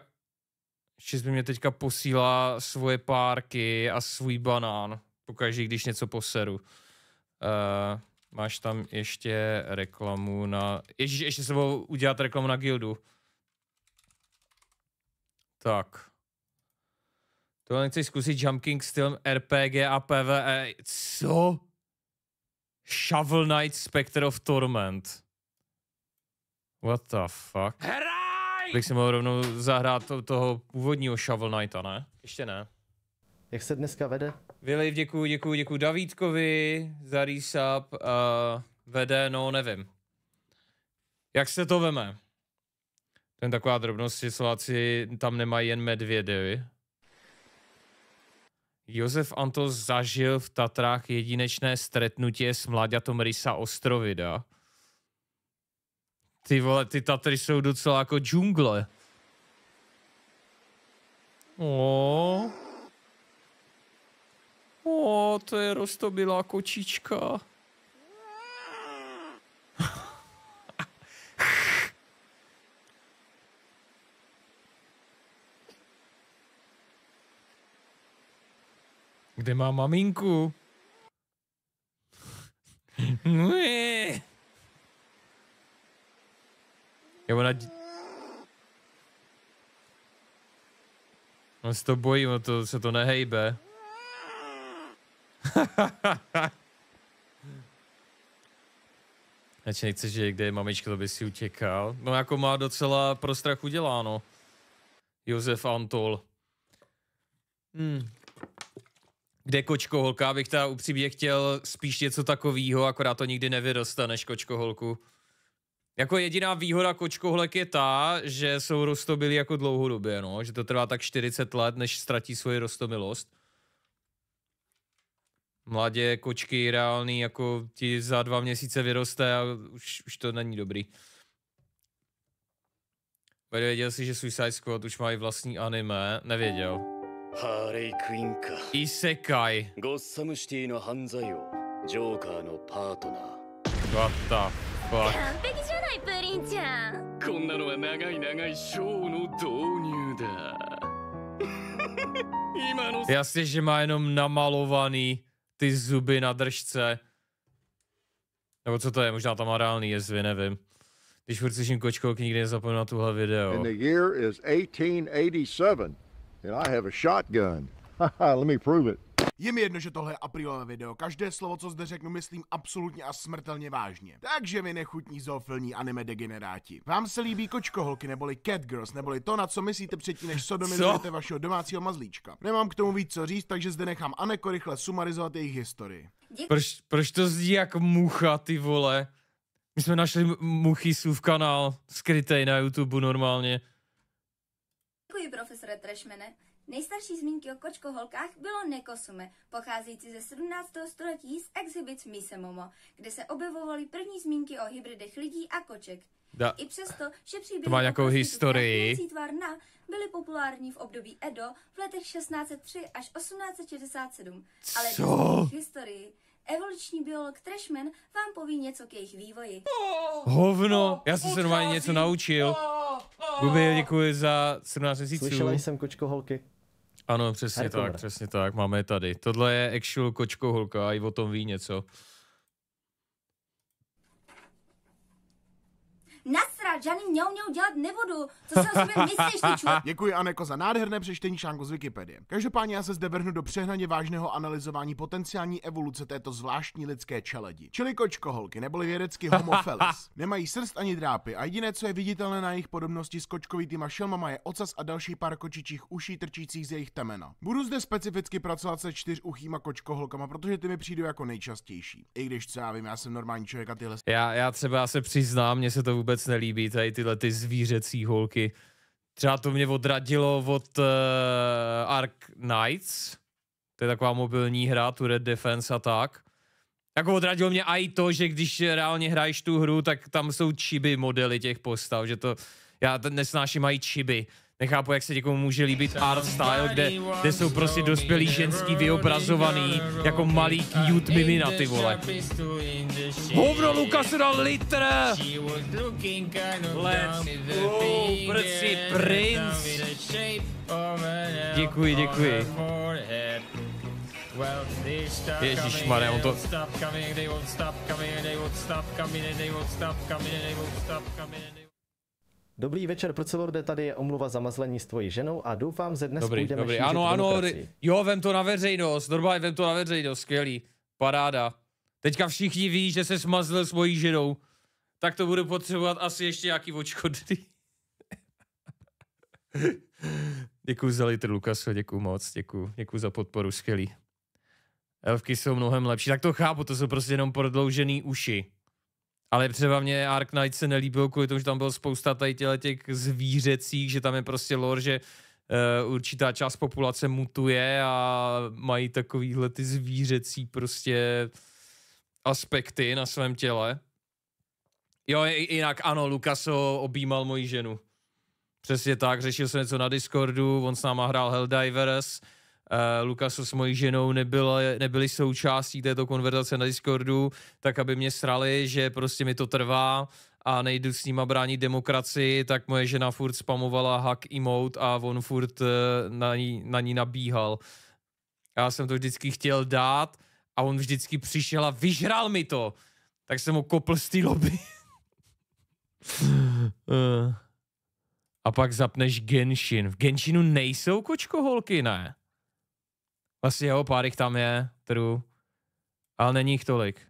6 by mě teďka posílá svoje párky a svůj banán. Pokaží, když něco poseru. Uh, máš tam ještě reklamu na... Ježíš, ještě se udělat reklamu na guildu. Tak. Tohle nechceš zkusit jumping stylem RPG a PvE. Co? Shovel Knight Spectre of Torment. What the fuck? Hraj! Bych si mohl rovnou zahrát to, toho původního Shovel Knighta, ne? Ještě ne. Jak se dneska vede? Vili, děkuji, děkuji, děkuji Davídkovi za resub. Uh, vede, no nevím. Jak se to veme? Ten taková drobnost, že Slováci tam nemají jen medvědy. Josef Antos zažil v Tatrách jedinečné stretnutě s mláďatom Rysa Ostrovida. Ty vole, ty Tatry jsou docela jako džungle. O. O, to je roztobilá kočička. kde má maminku? Je ona... On se to bojí, on to, se to nehejbe. *laughs* Radši nechceš, že kde je mamička, to by si utěkal. No jako má docela pro strach uděláno. Josef Antol. Hmm kde kočko holka, abych ta upřímně chtěl spíš něco takového, akorát to nikdy nevyroste než kočko holku. Jako jediná výhoda kočkoholek je ta, že jsou rostomilí jako dlouhodobě, no. Že to trvá tak 40 let, než ztratí svoji rostomilost. Mladě kočky reální, jako ti za dva měsíce vyroste a už, už to není dobrý. Věděl jsi, že Suicide Squad už mají vlastní anime? Nevěděl. ハーレイクイーンか異世界ゴッサムシティの犯罪をジョーカーのパートナーわった完璧じゃないプリンちゃんこんなのは長い長いショーの導入だ *laughs* Jasně, že má jenom namalovaný ty zuby na držce. Nebo co to je, možná tam má reálný jezvy, nevím. Když furt slyším kočkou, nikdy nezapomenu na tuhle video. In the year is 1887 and I have a shotgun. *laughs* Let me prove it. Je mi jedno, že tohle je aprílové video. Každé slovo, co zde řeknu, myslím absolutně a smrtelně vážně. Takže vy nechutní zoofilní anime degeneráti. Vám se líbí kočkoholky neboli catgirls, neboli to, na co myslíte předtím, než sodomizujete vašeho domácího mazlíčka. Nemám k tomu víc co říct, takže zde nechám Aneko rychle sumarizovat jejich historii. Proč, proč to zdi jak mucha, ty vole? My jsme našli muchy v kanál, skrytej na YouTube normálně. Děkuji, profesore Trešmene. Nejstarší zmínky o kočkoholkách bylo Nekosume, pocházející ze 17. století z exhibic Misemomo, kde se objevovaly první zmínky o hybridech lidí a koček. Da. I přesto, že příběhy má nějakou historii. tvar na byly populární v období Edo v letech 1603 až 1867, ale Co? v historii Evoluční biolog Trashman vám poví něco k jejich vývoji. Hovno, oh, já jsem se normálně něco naučil. Gubi, oh, oh. děkuji za 17 měsíců. Slyšela jsem kočko holky. Ano, přesně tak, přesně tak, máme je tady. Tohle je actual kočko holka a i o tom ví něco. tentokrát žádný mňau mňau dělat nebudu. Co si o sobě myslíš, ty Děkuji, Aneko, za nádherné přečtení článku z Wikipedie. Každopádně já se zde vrhnu do přehnaně vážného analyzování potenciální evoluce této zvláštní lidské čeledi. Čili kočkoholky, neboli vědecky homofelis. *laughs* Nemají srst ani drápy a jediné, co je viditelné na jejich podobnosti s kočkovitýma šelmama, je ocas a další pár kočičích uší trčících z jejich temena. Budu zde specificky pracovat se čtyřuchýma kočkoholkama, protože ty mi přijdou jako nejčastější. I když, co já vím, já jsem normální člověk a tyhle. Já, já třeba se přiznám, mně se to vůbec nelíbí líbí, tady tyhle ty zvířecí holky. Třeba to mě odradilo od uh, Ark Knights, to je taková mobilní hra, tu Red Defense a tak. Jako odradilo mě i to, že když reálně hraješ tu hru, tak tam jsou čiby modely těch postav, že to, já nesnáším mají čiby. Nechápu, jak se někomu může líbit art style, kde, kde jsou prostě dospělí ženský vyobrazovaný jako malý cute mimina, ty vole. Hovno Luka se dal litr! Let's go, prince! Děkuji, děkuji. Ježíš Maria, on to... Stop coming, they won't stop coming, they won't stop coming, they won't stop coming, they won't stop coming. Dobrý večer, pro celou tady je omluva zamazlení s tvojí ženou a doufám, že dnes dobrý, půjdeme dobrý. Ano, ano, jo, vem to na veřejnost, normálně vem to na veřejnost, skvělý, paráda. Teďka všichni ví, že se smazlil s mojí ženou, tak to budu potřebovat asi ještě nějaký očkodný. *laughs* děkuji za litr, Lukaso, děkuji moc, děkuji, děkuji za podporu, skvělý. Elfky jsou mnohem lepší, tak to chápu, to jsou prostě jenom prodloužený uši. Ale třeba mě Ark Knight se nelíbil kvůli tomu, že tam bylo spousta tady těch zvířecích, že tam je prostě lore, že uh, určitá část populace mutuje a mají takovýhle ty zvířecí prostě aspekty na svém těle. Jo, jinak ano, Lukaso objímal moji ženu. Přesně tak, řešil jsem něco na Discordu, on s náma hrál Helldivers, Uh, s mojí ženou nebyla, nebyli součástí této konverzace na Discordu, tak aby mě srali, že prostě mi to trvá a nejdu s nima bránit demokracii, tak moje žena furt spamovala hack emote a on furt uh, na, ní, na ní nabíhal. Já jsem to vždycky chtěl dát a on vždycky přišel a vyžral mi to. Tak jsem ho kopl z té lobby. uh. *laughs* A pak zapneš Genshin. V Genshinu nejsou kočkoholky, ne? Vlastně jeho pár jich tam je, kterou, ale není jich tolik.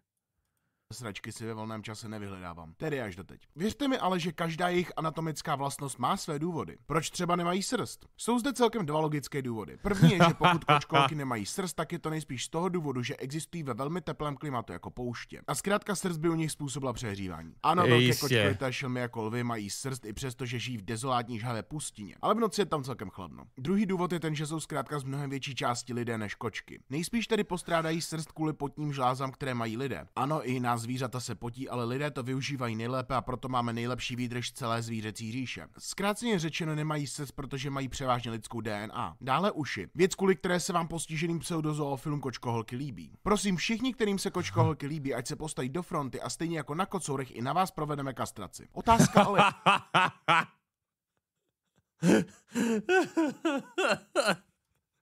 Sračky si ve volném čase nevyhledávám, tedy až doteď. Věřte mi ale, že každá jejich anatomická vlastnost má své důvody. Proč třeba nemají srst? Jsou zde celkem dva logické důvody. První je, že pokud *laughs* kočkolky nemají srst, tak je to nejspíš z toho důvodu, že existují ve velmi teplém klimatu jako pouště. A zkrátka srst by u nich způsobila přehřívání. Ano, velké ta šelmy jako lvy mají srst i přesto, že žijí v dezolátní žhavé pustině, ale v noci je tam celkem chladno. Druhý důvod je ten, že jsou zkrátka z mnohem větší části lidé než kočky. Nejspíš tedy postrádají srst kvůli potním žlázám, které mají lidé. Ano, i nás zvířata se potí, ale lidé to využívají nejlépe a proto máme nejlepší výdrž celé zvířecí říše. Zkráceně řečeno nemají ses, protože mají převážně lidskou DNA. Dále uši. Věc, kvůli které se vám postiženým pseudozoofilům kočkoholky líbí. Prosím všichni, kterým se kočkoholky líbí, ať se postaví do fronty a stejně jako na kocourech i na vás provedeme kastraci. Otázka ale... *laughs*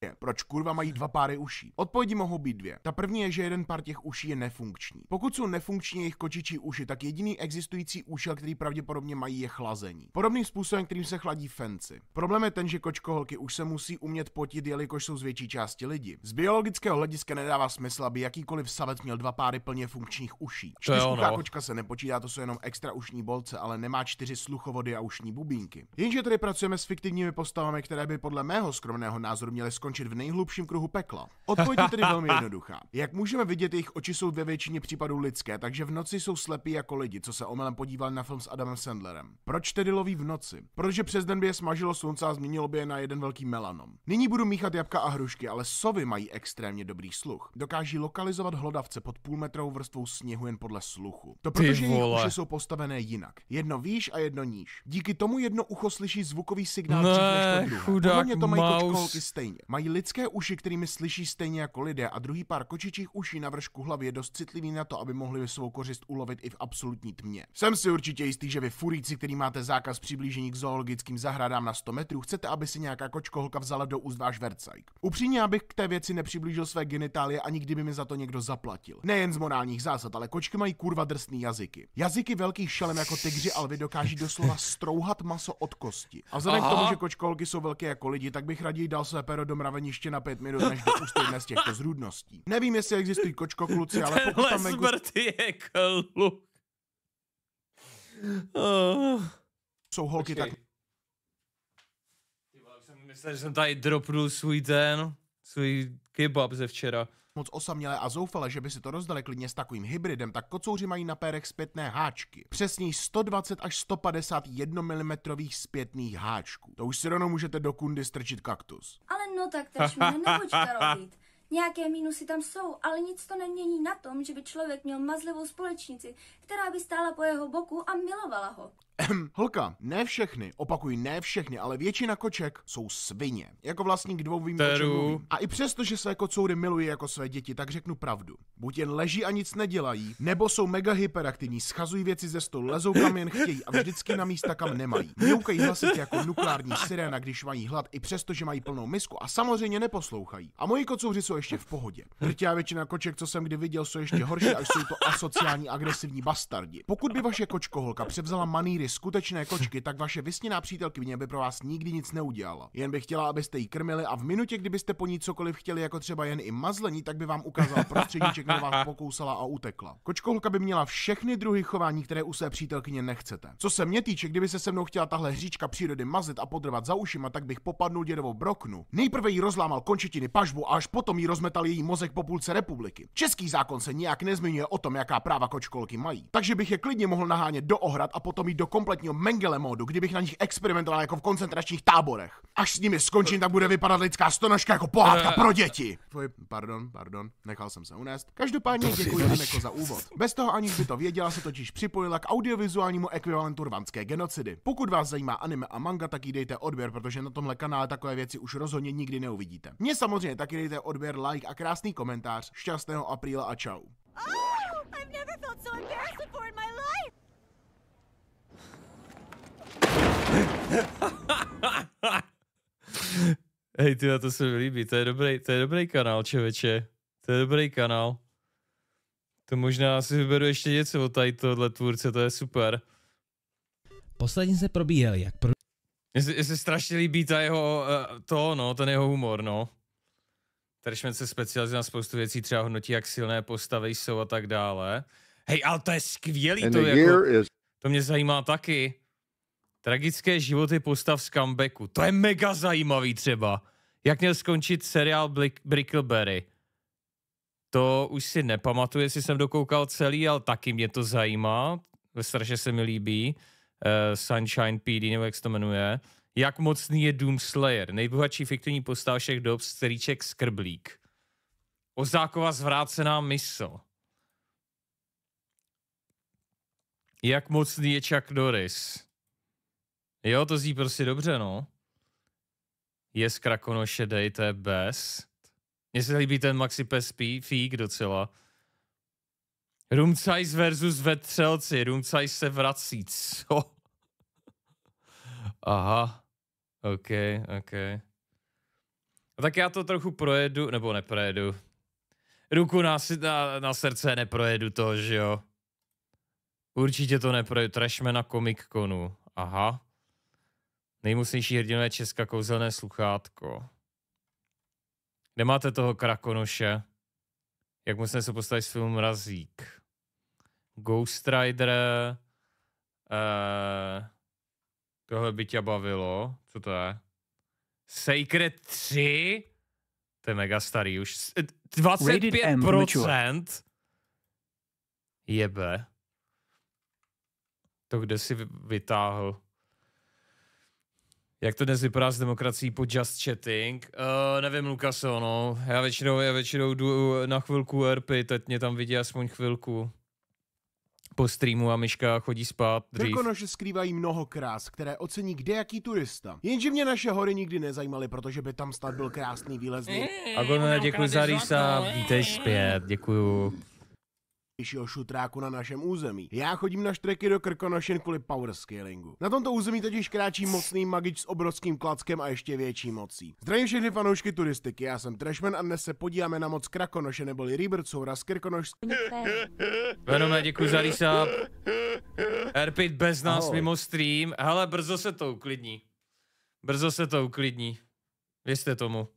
je, proč kurva mají dva páry uší? Odpovědi mohou být dvě. Ta první je, že jeden pár těch uší je nefunkční. Pokud jsou nefunkční jejich kočičí uši, tak jediný existující úšel, který pravděpodobně mají, je chlazení. Podobným způsobem, kterým se chladí fenci. Problém je ten, že kočkoholky už se musí umět potit, jelikož jsou z větší části lidi. Z biologického hlediska nedává smysl, aby jakýkoliv savec měl dva páry plně funkčních uší. Čtyřkuchá kočka se nepočítá, to jsou jenom extra ušní bolce, ale nemá čtyři sluchovody a ušní bubínky. Jenže tady pracujeme s fiktivními postavami, které by podle mého skromného názoru měly skončit v nejhlubším kruhu pekla. Odpověď je tedy velmi *laughs* jednoduchá. Jak můžeme vidět, jejich oči jsou ve většině případů lidské, takže v noci jsou slepí jako lidi, co se omylem podívali na film s Adamem Sandlerem. Proč tedy loví v noci? Protože přes den by je smažilo slunce a změnilo by je na jeden velký melanom. Nyní budu míchat jabka a hrušky, ale sovy mají extrémně dobrý sluch. Dokáží lokalizovat hlodavce pod půlmetrovou vrstvou sněhu jen podle sluchu. To protože jejich uši jsou postavené jinak. Jedno výš a jedno níž. Díky tomu jedno ucho slyší zvukový signál ne, než to druhé. Chudák, to mají kočkolky stejně. Mají Mají lidské uši, kterými slyší stejně jako lidé a druhý pár kočičích uší na vršku hlavy je dost citlivý na to, aby mohli svou kořist ulovit i v absolutní tmě. Jsem si určitě jistý, že vy furíci, který máte zákaz přiblížení k zoologickým zahradám na 100 metrů, chcete, aby si nějaká kočkoholka vzala do úst váš vercajk. Upřímně, abych k té věci nepřiblížil své genitálie, ani kdyby mi za to někdo zaplatil. Nejen z morálních zásad, ale kočky mají kurva drsný jazyky. Jazyky velkých šelem jako tygři alvy dokáží doslova strouhat maso od kosti. A vzhledem k tomu, že kočkolky jsou velké jako lidi, tak bych raději dal své pero do mraveniště na pět minut, než dopustit jedné z těchto zrůdností. Nevím, jestli existují kočko kluci, ale pokud Tenhle tam venku... smrt je kluk. Oh. Jsou holky Počkej. tak... Ty vole, jsem myslel, že jsem tady dropnul svůj ten, svůj kebab ze včera. Moc osamělé a zoufalé, že by si to rozdali klidně s takovým hybridem, tak kocouři mají na pérech zpětné háčky. Přesněji 120 až 150 1 mm zpětných háčků. To už si rovnou můžete do kundy strčit kaktus. Ale no tak tež mě nebuď karolít. Nějaké mínusy tam jsou, ale nic to nemění na tom, že by člověk měl mazlivou společnici, která by stála po jeho boku a milovala ho. Ehm, holka, ne všechny, opakuj, ne všechny, ale většina koček jsou svině. Jako vlastník dvou vím, o A i přesto, že své kocoury miluji jako své děti, tak řeknu pravdu. Buď jen leží a nic nedělají, nebo jsou mega hyperaktivní, schazují věci ze stolu, lezou kam jen chtějí a vždycky na místa, kam nemají. Mňoukají hlasitě jako nukleární siréna, když mají hlad, i přesto, že mají plnou misku a samozřejmě neposlouchají. A moji kocouři jsou ještě v pohodě. Drtivá většina koček, co jsem kdy viděl, jsou ještě horší, a jsou to asociální agresivní bastardi. Pokud by vaše holka převzala maníry skutečné kočky, tak vaše vysněná přítelkyně by pro vás nikdy nic neudělala. Jen by chtěla, abyste jí krmili a v minutě, kdybyste po ní cokoliv chtěli, jako třeba jen i mazlení, tak by vám ukázal prostředníček, nebo vás pokousala a utekla. Kočkoulka by měla všechny druhy chování, které u své přítelkyně nechcete. Co se mě týče, kdyby se se mnou chtěla tahle hříčka přírody mazit a podrvat za ušima, tak bych popadnul dědovou broknu. Nejprve jí rozlámal končetiny pažbu a až potom jí rozmetal její mozek po půlce republiky. Český zákon se nijak nezmiňuje o tom, jaká práva kočkolky mají, takže bych je klidně mohl nahánět do ohrad a potom jí do kompletního Mengele módu, kdybych na nich experimentoval jako v koncentračních táborech. Až s nimi skončím, tak bude vypadat lidská stonožka jako pohádka pro děti. Tvoj, pardon, pardon, nechal jsem se unést. Každopádně děkuji Aneko jako za úvod. Bez toho aniž by to věděla, se totiž připojila k audiovizuálnímu ekvivalentu rvanské genocidy. Pokud vás zajímá anime a manga, tak jí dejte odběr, protože na tomhle kanále takové věci už rozhodně nikdy neuvidíte. Mně samozřejmě taky dejte odběr, like a krásný komentář. Šťastného apríla a čau. Oh, I've never felt so embarrassed before in my life. *laughs* Hej, ty, to se mi líbí, to je dobrý, to je dobrý kanál, čeveče. To je dobrý kanál. To možná si vyberu ještě něco od tady tohle tvůrce, to je super. Posledně se probíhal, jak pro... Mně se, se strašně líbí ta jeho, eh, to no, ten jeho humor, no. Trashman se specializuje na spoustu věcí, třeba hodnotí, jak silné postavy jsou a tak dále. Hej, ale to je skvělý, to jako, is... to mě zajímá taky. Tragické životy postav z comebacku. To je mega zajímavý třeba. Jak měl skončit seriál Blick, Brickleberry? To už si nepamatuju, jestli jsem dokoukal celý, ale taky mě to zajímá. Ve strašně se mi líbí. Uh, Sunshine PD, nebo jak se to jmenuje. Jak mocný je Doom Slayer? Nejbohatší fiktivní postava všech dob, strýček Skrblík. Ozáková zvrácená mysl. Jak mocný je Chuck Norris? Jo, to zní prostě dobře, no. Je z Krakonoše, dejte best. Mně se líbí ten Maxi Pes Fík docela. Rumcajs versus vetřelci. Rumcajs se vrací, co? *laughs* Aha. OK, OK. No tak já to trochu projedu, nebo neprojedu. Ruku na, na, na srdce neprojedu to, že jo? Určitě to neprojedu. Trashme na Comic Conu. Aha. Nejmocnější hrdinové Česka kouzelné sluchátko. Kde máte toho krakonoše? Jak musíme se postavit s filmem Razík? Ghost Rider. Eh, tohle by tě bavilo. Co to je? Sacred 3? To je mega starý už. 25%? Eh, Jebe. To kde si vytáhl? Jak to dnes vypadá s demokracií po Just Chatting? Uh, nevím, Lukaso, no. Já většinou, já většinou jdu eh, na chvilku RP, teď mě tam vidí aspoň chvilku. Po streamu a myška chodí spát dřív. Krkonoše jako skrývají mnoho krás, které ocení jaký turista. Jenže mě naše hory nikdy nezajímaly, protože by tam snad byl krásný výlezný. Agone, děkuji za rýsa, vítej zpět, děkuji největšího šutráku na našem území. Já chodím na štreky do Krkonošen, kvůli power scalingu. Na tomto území totiž kráčí mocný magič s obrovským klackem a ještě větší mocí. Zdravím všechny fanoušky turistiky, já jsem Trashman a dnes se podíváme na moc Krakonoše neboli Rýbert z Krkonošské. Venome, děkuji za resub. Erpit bez nás Ahoj. mimo stream. Hele, brzo se to uklidní. Brzo se to uklidní. Věřte tomu.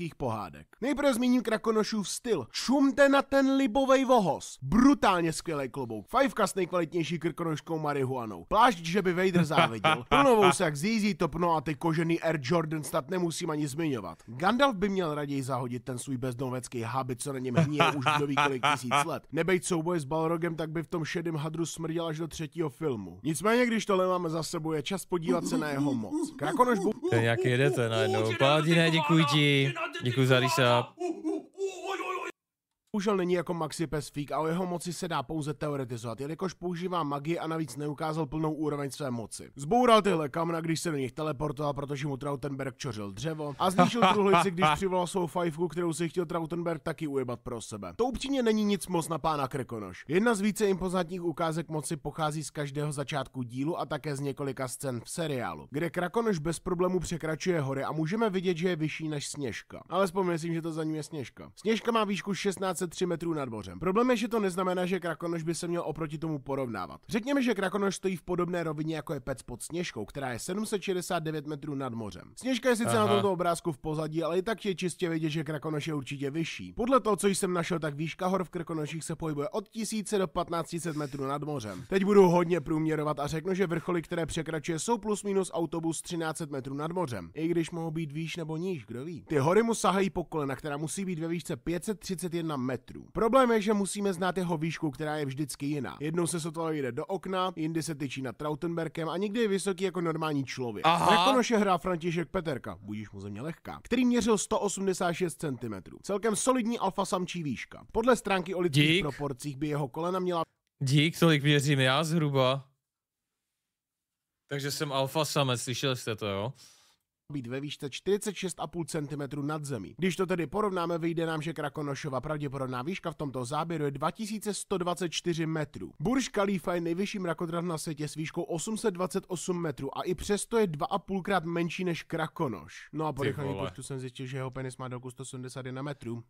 lidských pohádek. Nejprve zmíním Krakonošův styl. Šumte na ten libovej vohos. Brutálně skvělý klobouk. Fajfka s nejkvalitnější krkonoškou marihuanou. Plášť, že by Vader záviděl. *laughs* Plnovou se jak zjízí topno a ty kožený Air Jordan snad nemusím ani zmiňovat. Gandalf by měl raději zahodit ten svůj bezdomovecký hub, co na něm hníje už kdo ví kolik tisíc let. Nebejt souboje s Balrogem, tak by v tom šedém hadru smrděl až do třetího filmu. Nicméně, když tohle máme za sebou, je čas podívat se na jeho moc. Krakonoš bu- Ten jak jedete najednou. Pádine, děkuji no, ti. No, Děkuji za Risa. Bohužel není jako Maxi Pesfík a o jeho moci se dá pouze teoretizovat, jelikož používá magii a navíc neukázal plnou úroveň své moci. Zboural tyhle kamna, když se do nich teleportoval, protože mu Trautenberg čořil dřevo a zničil truhlici, když *laughs* přivolal svou fajfku, kterou si chtěl Trautenberg taky ujebat pro sebe. To upřímně není nic moc na pána Krkonoš. Jedna z více impozantních ukázek moci pochází z každého začátku dílu a také z několika scén v seriálu, kde Krakonoš bez problému překračuje hory a můžeme vidět, že je vyšší než Sněžka. Ale si, že to za ním je Sněžka. Sněžka má výšku 16 23 metrů nad mořem. Problém je, že to neznamená, že Krakonoš by se měl oproti tomu porovnávat. Řekněme, že Krakonoš stojí v podobné rovině jako je Pec pod Sněžkou, která je 769 metrů nad mořem. Sněžka je sice Aha. na tomto obrázku v pozadí, ale i tak je čistě vidět, že Krakonoš je určitě vyšší. Podle toho, co jsem našel, tak výška hor v Krakonoších se pohybuje od 1000 do 1500 metrů nad mořem. Teď budu hodně průměrovat a řeknu, že vrcholy, které překračuje, jsou plus minus autobus 1300 metrů nad mořem. I když mohou být výš nebo níž, kdo ví. Ty hory mu sahají po kolena, která musí být ve výšce 531 metrů. Problém je, že musíme znát jeho výšku, která je vždycky jiná. Jednou se sotva jde do okna, jindy se tyčí nad Trautenberkem a někdy je vysoký jako normální člověk. Aha. Nekonoše hrá František Peterka, budíš mu země lehká, který měřil 186 cm. Celkem solidní alfa samčí výška. Podle stránky o lidských Dík. proporcích by jeho kolena měla... Dík, tolik věřím já zhruba. Takže jsem alfa samec, slyšeli jste to, jo? být ve výšce 46,5 cm nad zemí. Když to tedy porovnáme, vyjde nám, že Krakonošova pravděpodobná výška v tomto záběru je 2124 metrů. Burj Khalifa je nejvyšší mrakodrap na světě s výškou 828 metrů a i přesto je 2,5 krát menší než Krakonoš. No a po rychlém počtu jsem zjistil, že jeho penis má délku 171 metrů.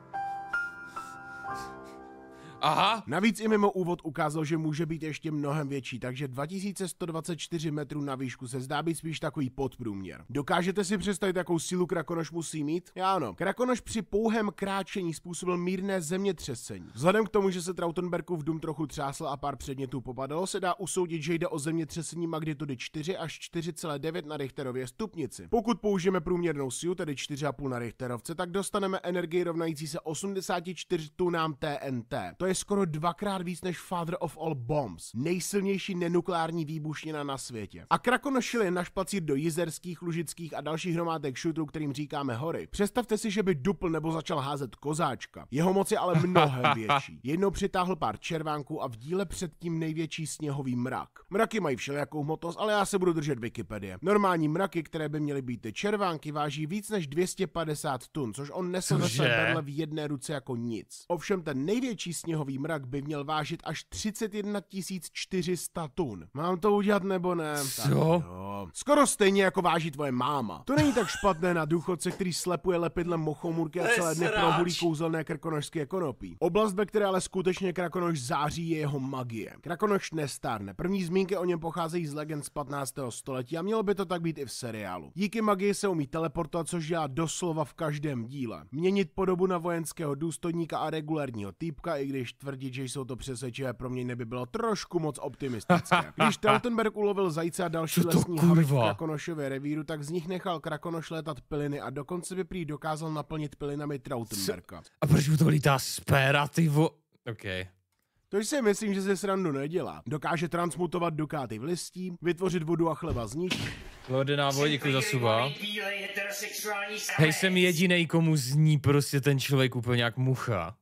Aha. Navíc i mimo úvod ukázal, že může být ještě mnohem větší, takže 2124 metrů na výšku se zdá být spíš takový podprůměr. Dokážete si představit, jakou sílu Krakonoš musí mít? Já ano. Krakonoš při pouhém kráčení způsobil mírné zemětřesení. Vzhledem k tomu, že se v dům trochu třásl a pár předmětů popadalo, se dá usoudit, že jde o zemětřesení magnitudy 4 až 4,9 na Richterově stupnici. Pokud použijeme průměrnou sílu, tedy 4,5 na Richterovce, tak dostaneme energii rovnající se 84 tunám TNT. To je skoro dvakrát víc než Father of All Bombs, nejsilnější nenukleární výbušnina na světě. A krakonošil je na špacír do jizerských, lužických a dalších hromádek šutrů, kterým říkáme hory. Představte si, že by dupl nebo začal házet kozáčka. Jeho moc je ale mnohem *laughs* větší. Jednou přitáhl pár červánků a v díle předtím největší sněhový mrak. Mraky mají všelijakou hmotnost, ale já se budu držet Wikipedie. Normální mraky, které by měly být červánky, váží víc než 250 tun, což on nesl na v jedné ruce jako nic. Ovšem ten největší sněhový sněhový mrak by měl vážit až 31 400 tun. Mám to udělat nebo ne? Co? Skoro stejně jako váží tvoje máma. To není tak špatné na důchodce, který slepuje lepidlem mochomůrky a celé dny prohulí kouzelné krakonožské konopí. Oblast, ve které ale skutečně krakonož září, je jeho magie. Krakonož nestárne. První zmínky o něm pocházejí z legend z 15. století a mělo by to tak být i v seriálu. Díky magii se umí teleportovat, což dělá doslova v každém díle. Měnit podobu na vojenského důstojníka a regulárního týpka, i když když tvrdit, že jsou to přesvědčivé pro mě neby bylo trošku moc optimistické. *laughs* Když Teltenberg ulovil zajíce a další to lesní to, v Krakonošově revíru, tak z nich nechal Krakonoš létat piliny a dokonce by prý dokázal naplnit pilinami Trautenberka. Co? A proč mu to lítá spéra, ty vo... Okay. To si myslím, že se srandu nedělá. Dokáže transmutovat dukáty v listí, vytvořit vodu a chleba z nich. Lorde návoj, děkuji za suba. Hej, jsem jediný, komu zní prostě ten člověk úplně jak mucha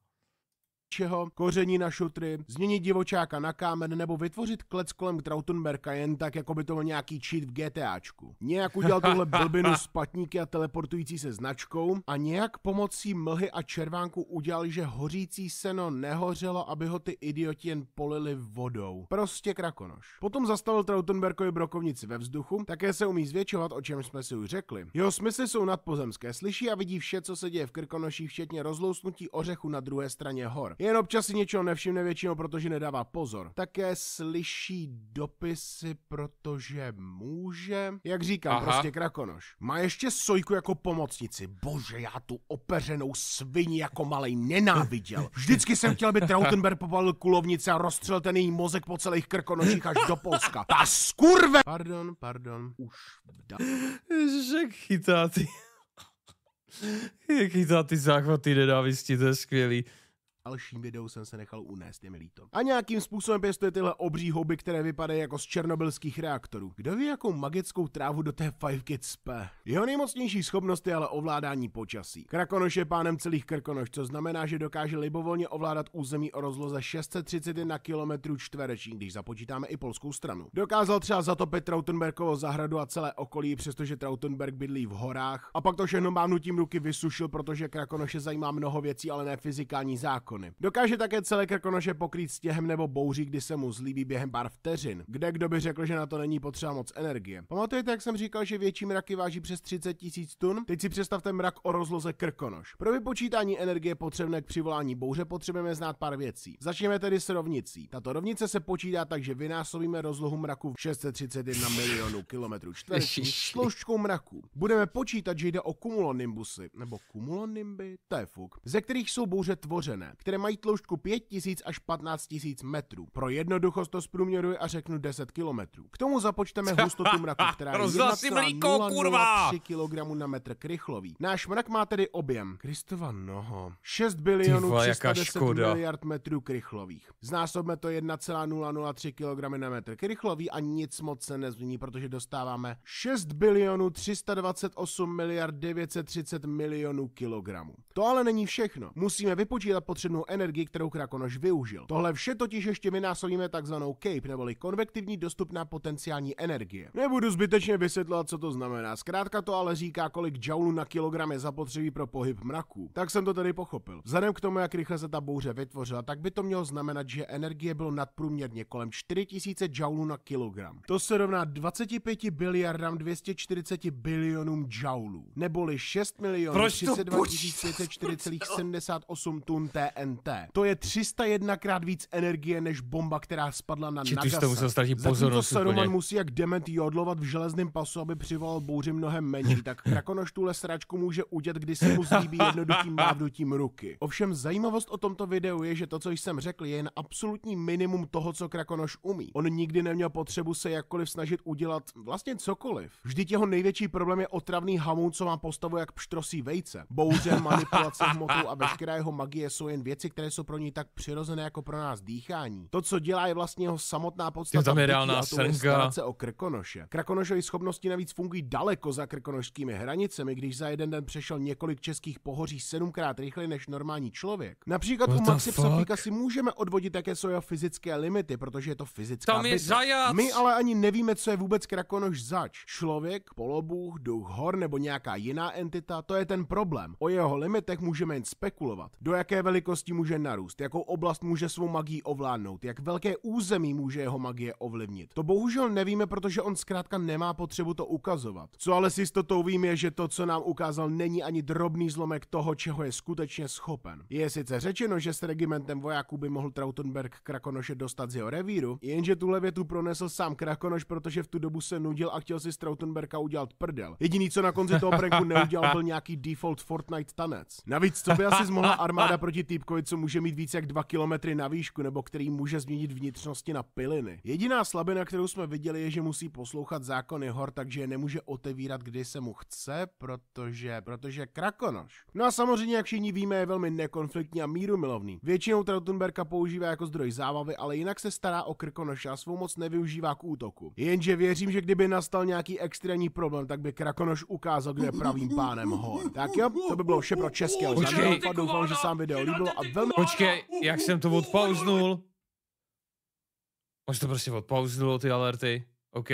čeho, koření na šutry, změnit divočáka na kámen nebo vytvořit klec kolem Trautenberka jen tak, jako by to byl nějaký cheat v GTAčku. Nějak udělal tuhle blbinu s patníky a teleportující se značkou a nějak pomocí mlhy a červánku udělali, že hořící seno nehořelo, aby ho ty idioti jen polili vodou. Prostě krakonoš. Potom zastavil Trautenberkovi brokovnici ve vzduchu, také se umí zvětšovat, o čem jsme si už řekli. Jeho smysly jsou nadpozemské, slyší a vidí vše, co se děje v Krkonoších, včetně rozlousnutí ořechu na druhé straně hor. Jen občas si něčeho nevšimne většinou, protože nedává pozor. Také slyší dopisy, protože může. Jak říkám, Aha. prostě krakonoš. Má ještě Sojku jako pomocnici. Bože, já tu opeřenou svini jako malej nenáviděl. *laughs* Vždycky jsem chtěl, aby Trautenberg povalil kulovnice a rozstřel ten její mozek po celých krkonoších až do Polska. Ta skurve! Pardon, pardon, už da. že chytá ty... *laughs* to ty záchvaty nenávisti, to je skvělý dalším videu jsem se nechal unést, je mi líto. A nějakým způsobem pěstuje tyhle obří hobby, které vypadají jako z černobylských reaktorů. Kdo ví, jakou magickou trávu do té Five Kids P? Jeho nejmocnější schopnost je ale ovládání počasí. Krakonoš je pánem celých Krkonoš, co znamená, že dokáže libovolně ovládat území o rozloze 631 km čtvereční, když započítáme i polskou stranu. Dokázal třeba zatopit Trautenbergovo zahradu a celé okolí, přestože Trautenberg bydlí v horách. A pak to všechno nutím ruky vysušil, protože Krakonoše zajímá mnoho věcí, ale ne fyzikální zákon zákony. Dokáže také celé Krkonoše pokrýt stěhem nebo bouří, kdy se mu zlíbí během pár vteřin. Kde kdo by řekl, že na to není potřeba moc energie. Pamatujete, jak jsem říkal, že větší mraky váží přes 30 tisíc tun? Teď si představte mrak o rozloze Krkonoš. Pro vypočítání energie potřebné k přivolání bouře potřebujeme znát pár věcí. Začněme tedy s rovnicí. Tato rovnice se počítá tak, že vynásobíme rozlohu mraku 631 milionů kilometrů čtverečních složkou mraku. Budeme počítat, že jde o kumulonimbusy, nebo kumulonimby, to je fuk, ze kterých jsou bouře tvořené které mají tloušťku 5000 až 15000 metrů. Pro jednoduchost to zprůměruji a řeknu 10 kilometrů. K tomu započteme *laughs* hustotu mraku, která je 1,003 kg na metr krychlový. Náš mrak má tedy objem, Kristova noho, 6 bilionů 310 miliard metrů krychlových. Znásobme to 1,003 kg na metr krychlový a nic moc se nezmění, protože dostáváme 6 bilionů 328 miliard 930 milionů kilogramů. To ale není všechno. Musíme vypočítat potřebnou jednu energii, kterou Krakonoš využil. Tohle vše totiž ještě vynásobíme takzvanou CAPE, neboli konvektivní dostupná potenciální energie. Nebudu zbytečně vysvětlovat, co to znamená. Zkrátka to ale říká, kolik joulů na kilogram je zapotřebí pro pohyb mraku. Tak jsem to tedy pochopil. Vzhledem k tomu, jak rychle se ta bouře vytvořila, tak by to mělo znamenat, že energie bylo nadprůměrně kolem 4000 joulů na kilogram. To se rovná 25 biliardám 240 bilionům joulů, neboli 6 milionů 32 540,78 *laughs* tun TS TNT. To je 301 krát víc energie než bomba, která spadla na Či, Nagasaki. to musel strašit pozornost. se Roman musí jak dement jodlovat v železném pasu, aby přivolal bouři mnohem menší, tak *laughs* krakonoš tuhle sračku může udělat, když se mu zlíbí jednoduchým *laughs* mávnutím ruky. Ovšem zajímavost o tomto videu je, že to, co jsem řekl, je jen absolutní minimum toho, co krakonoš umí. On nikdy neměl potřebu se jakkoliv snažit udělat vlastně cokoliv. Vždyť jeho největší problém je otravný hamun, co má postavu jak pštrosí vejce. Bouře, manipulace hmotu a veškerá jeho magie jsou jen věc věci, které jsou pro něj tak přirozené jako pro nás dýchání. To, co dělá, je vlastně jeho samotná podstata. Je Tam je reálná se o Krkonoše. Krakonošovi schopnosti navíc fungují daleko za krkonošskými hranicemi, když za jeden den přešel několik českých pohoří sedmkrát rychleji než normální člověk. Například What u Maxi Psofíka si můžeme odvodit, jaké jsou jeho fyzické limity, protože je to fyzická Tam je zajac. My ale ani nevíme, co je vůbec Krakonoš zač. Člověk, polobůh, duch hor nebo nějaká jiná entita, to je ten problém. O jeho limitech můžeme jen spekulovat. Do jaké velikosti velikostí může narůst, jakou oblast může svou magii ovládnout, jak velké území může jeho magie ovlivnit. To bohužel nevíme, protože on zkrátka nemá potřebu to ukazovat. Co ale s jistotou vím je, že to, co nám ukázal, není ani drobný zlomek toho, čeho je skutečně schopen. Je sice řečeno, že s regimentem vojáků by mohl Trautenberg Krakonoše dostat z jeho revíru, jenže tuhle větu pronesl sám Krakonoš, protože v tu dobu se nudil a chtěl si z Trautenberka udělat prdel. Jediný, co na konci toho pranku neudělal, byl nějaký default Fortnite tanec. Navíc, co by asi zmohla armáda proti týpku, Typkovi, co může mít více jak 2 kilometry na výšku nebo který může změnit vnitřnosti na piliny. Jediná slabina, kterou jsme viděli, je, že musí poslouchat zákony hor, takže je nemůže otevírat, kdy se mu chce, protože, protože krakonoš. No a samozřejmě, jak všichni víme, je velmi nekonfliktní a míru milovný. Většinou Trautenberka používá jako zdroj zábavy, ale jinak se stará o krakonoša a svou moc nevyužívá k útoku. Jenže věřím, že kdyby nastal nějaký extrémní problém, tak by krakonoš ukázal, kde je pravým pánem hor. Tak jo, to by bylo vše pro české Doufám, že sám video líbilo a velmi... Počkej, no. jak jsem to odpauznul? Možná to prostě odpauznulo ty alerty. OK.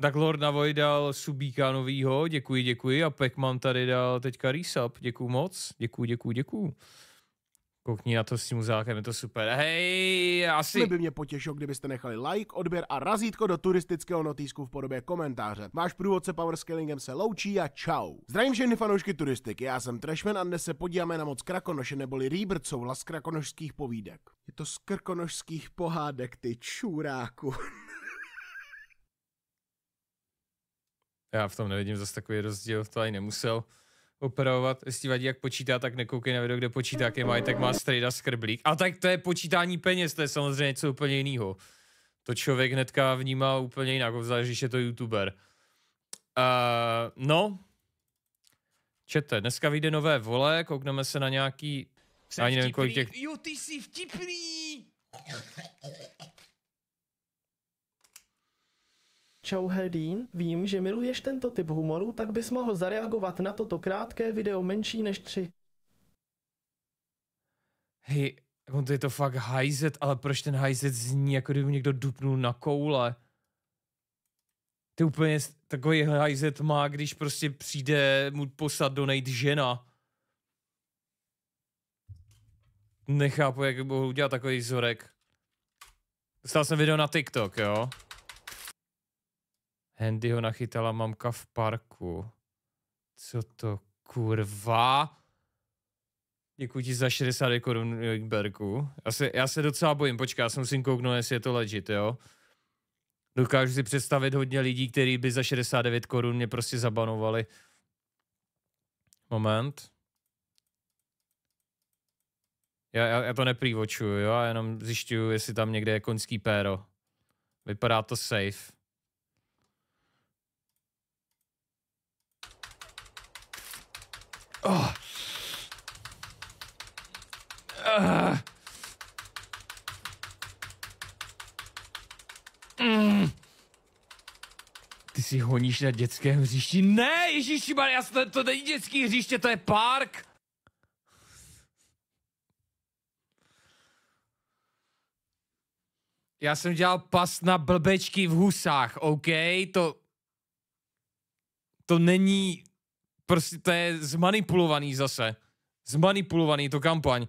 Tak Lord Navoj dal Subíka novýho, děkuji, děkuji. A Pekman tady dal teďka Resub, děkuji moc. Děkuji, děkuji, děkuji. Koukni na to s tím uzákem, je to super. Hej, asi. Mě by mě potěšilo, kdybyste nechali like, odběr a razítko do turistického notýsku v podobě komentáře. Váš průvodce Powerskillingem se loučí a čau. Zdravím všechny fanoušky turistiky, já jsem Trashman a dnes se podíváme na moc Krakonoše neboli Rýbrt soula z krakonošských povídek. Je to z krkonošských pohádek, ty čůráku. *laughs* já v tom nevidím zase takový rozdíl, to ani nemusel opravovat. Jestli vadí, jak počítá, tak nekoukej na video, kde počítá, jaký mají, tak má strejda skrblík. A tak to je počítání peněz, to je samozřejmě něco úplně jiného. To člověk hnedka vnímá úplně jinak, obzvlášť, když je to youtuber. Uh, no, čete, dneska vyjde nové vole, koukneme se na nějaký, Jsem ani nevím kolik těch... Jo, ty jsi vtipný! Čau Hedín, vím, že miluješ tento typ humoru, tak bys mohl zareagovat na toto krátké video menší než tři. Hej, on to je to fakt hajzet, ale proč ten hajzet zní, jako kdyby někdo dupnul na koule? Ty úplně takový hajzet má, když prostě přijde mu posad do žena. Nechápu, jak mohl udělat takový vzorek. Dostal jsem video na TikTok, jo? Handy ho nachytala mamka v parku. Co to kurva? Děkuji ti za 60 korun Berku. Já se, já se docela bojím, počkej, já se musím kouknout, jestli je to legit, jo? Dokážu si představit hodně lidí, kteří by za 69 korun mě prostě zabanovali. Moment. Já, já, já to neprývočuju, jo? Já jenom zjišťuju, jestli tam někde je koňský péro. Vypadá to safe. Oh. Uh. Mm. Ty si honíš na dětském hřišti? Ne, Ježíši, já to, to není dětský hřiště, to je park. Já jsem dělal pas na blbečky v husách, OK? To... To není prostě to je zmanipulovaný zase. Zmanipulovaný to kampaň.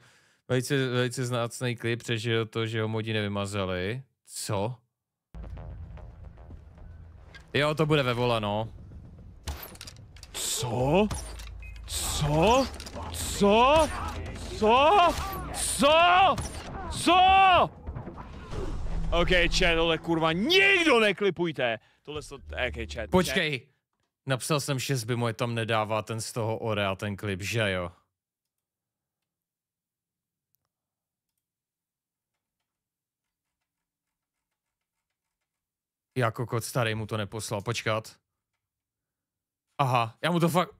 Velice, velice znácný klip, přežil to, že ho modi nevymazali. Co? Jo, to bude vevoleno. Co? Co? Co? Co? Co? Co? OK, chat, kurva, nikdo neklipujte. Tohle to, OK, chat. Počkej. Chat. Napsal jsem, že by moje tam nedává ten z toho ore a ten klip, že jo? Jako kot starý mu to neposlal, počkat. Aha, já mu to fakt...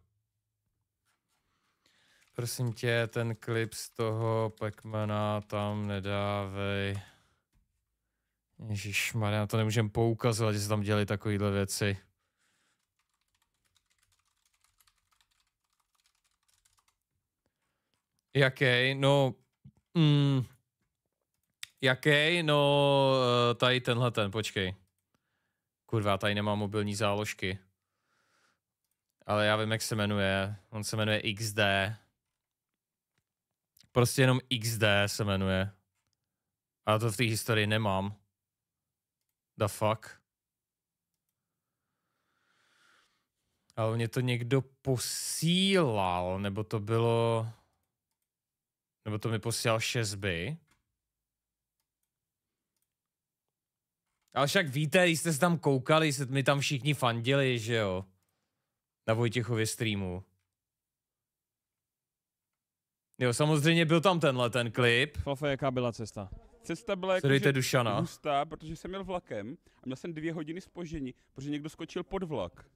Prosím tě, ten klip z toho Pekmana tam nedávej. Ježíš, to nemůžem poukazovat, že se tam dělají takovéhle věci. Jaký? No, mm, jaký? No, eh, tady tenhle ten, počkej. Kurva, tady nemám mobilní záložky. Ale já vím, jak se jmenuje. On se jmenuje XD. Prostě jenom XD se jmenuje. A to v té historii nemám. The fuck? Ale mě to někdo posílal, nebo to bylo... Nebo to mi posílal 6 by. Ale však víte, když jste se tam koukali, jste mi tam všichni fandili, že jo? Na Vojtěchově streamu. Jo, samozřejmě byl tam tenhle ten klip. Flafe, jaká byla cesta? Cesta byla jako, Dušana. hustá, protože jsem měl vlakem a měl jsem dvě hodiny spožení, protože někdo skočil pod vlak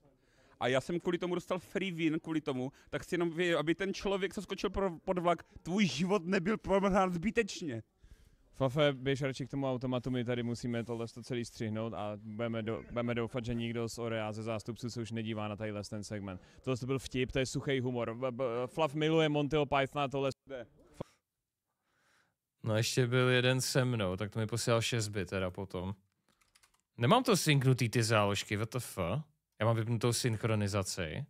a já jsem kvůli tomu dostal free win, kvůli tomu, tak si jenom, aby ten člověk, co skočil pro, pod vlak, tvůj život nebyl promrhán zbytečně. Fafe, běž radši k tomu automatu, my tady musíme tohle to celý střihnout a budeme, do, budeme doufat, že nikdo z OREA ze zástupců se už nedívá na tadyhle ten segment. Tohle to byl vtip, to je suchý humor. Flav miluje Monteho Pythona, tohle jde. No ještě byl jeden se mnou, tak to mi posílal 6 bit teda potom. Nemám to synknutý ty záložky, what the fuck? Já mám vypnutou synchronizaci.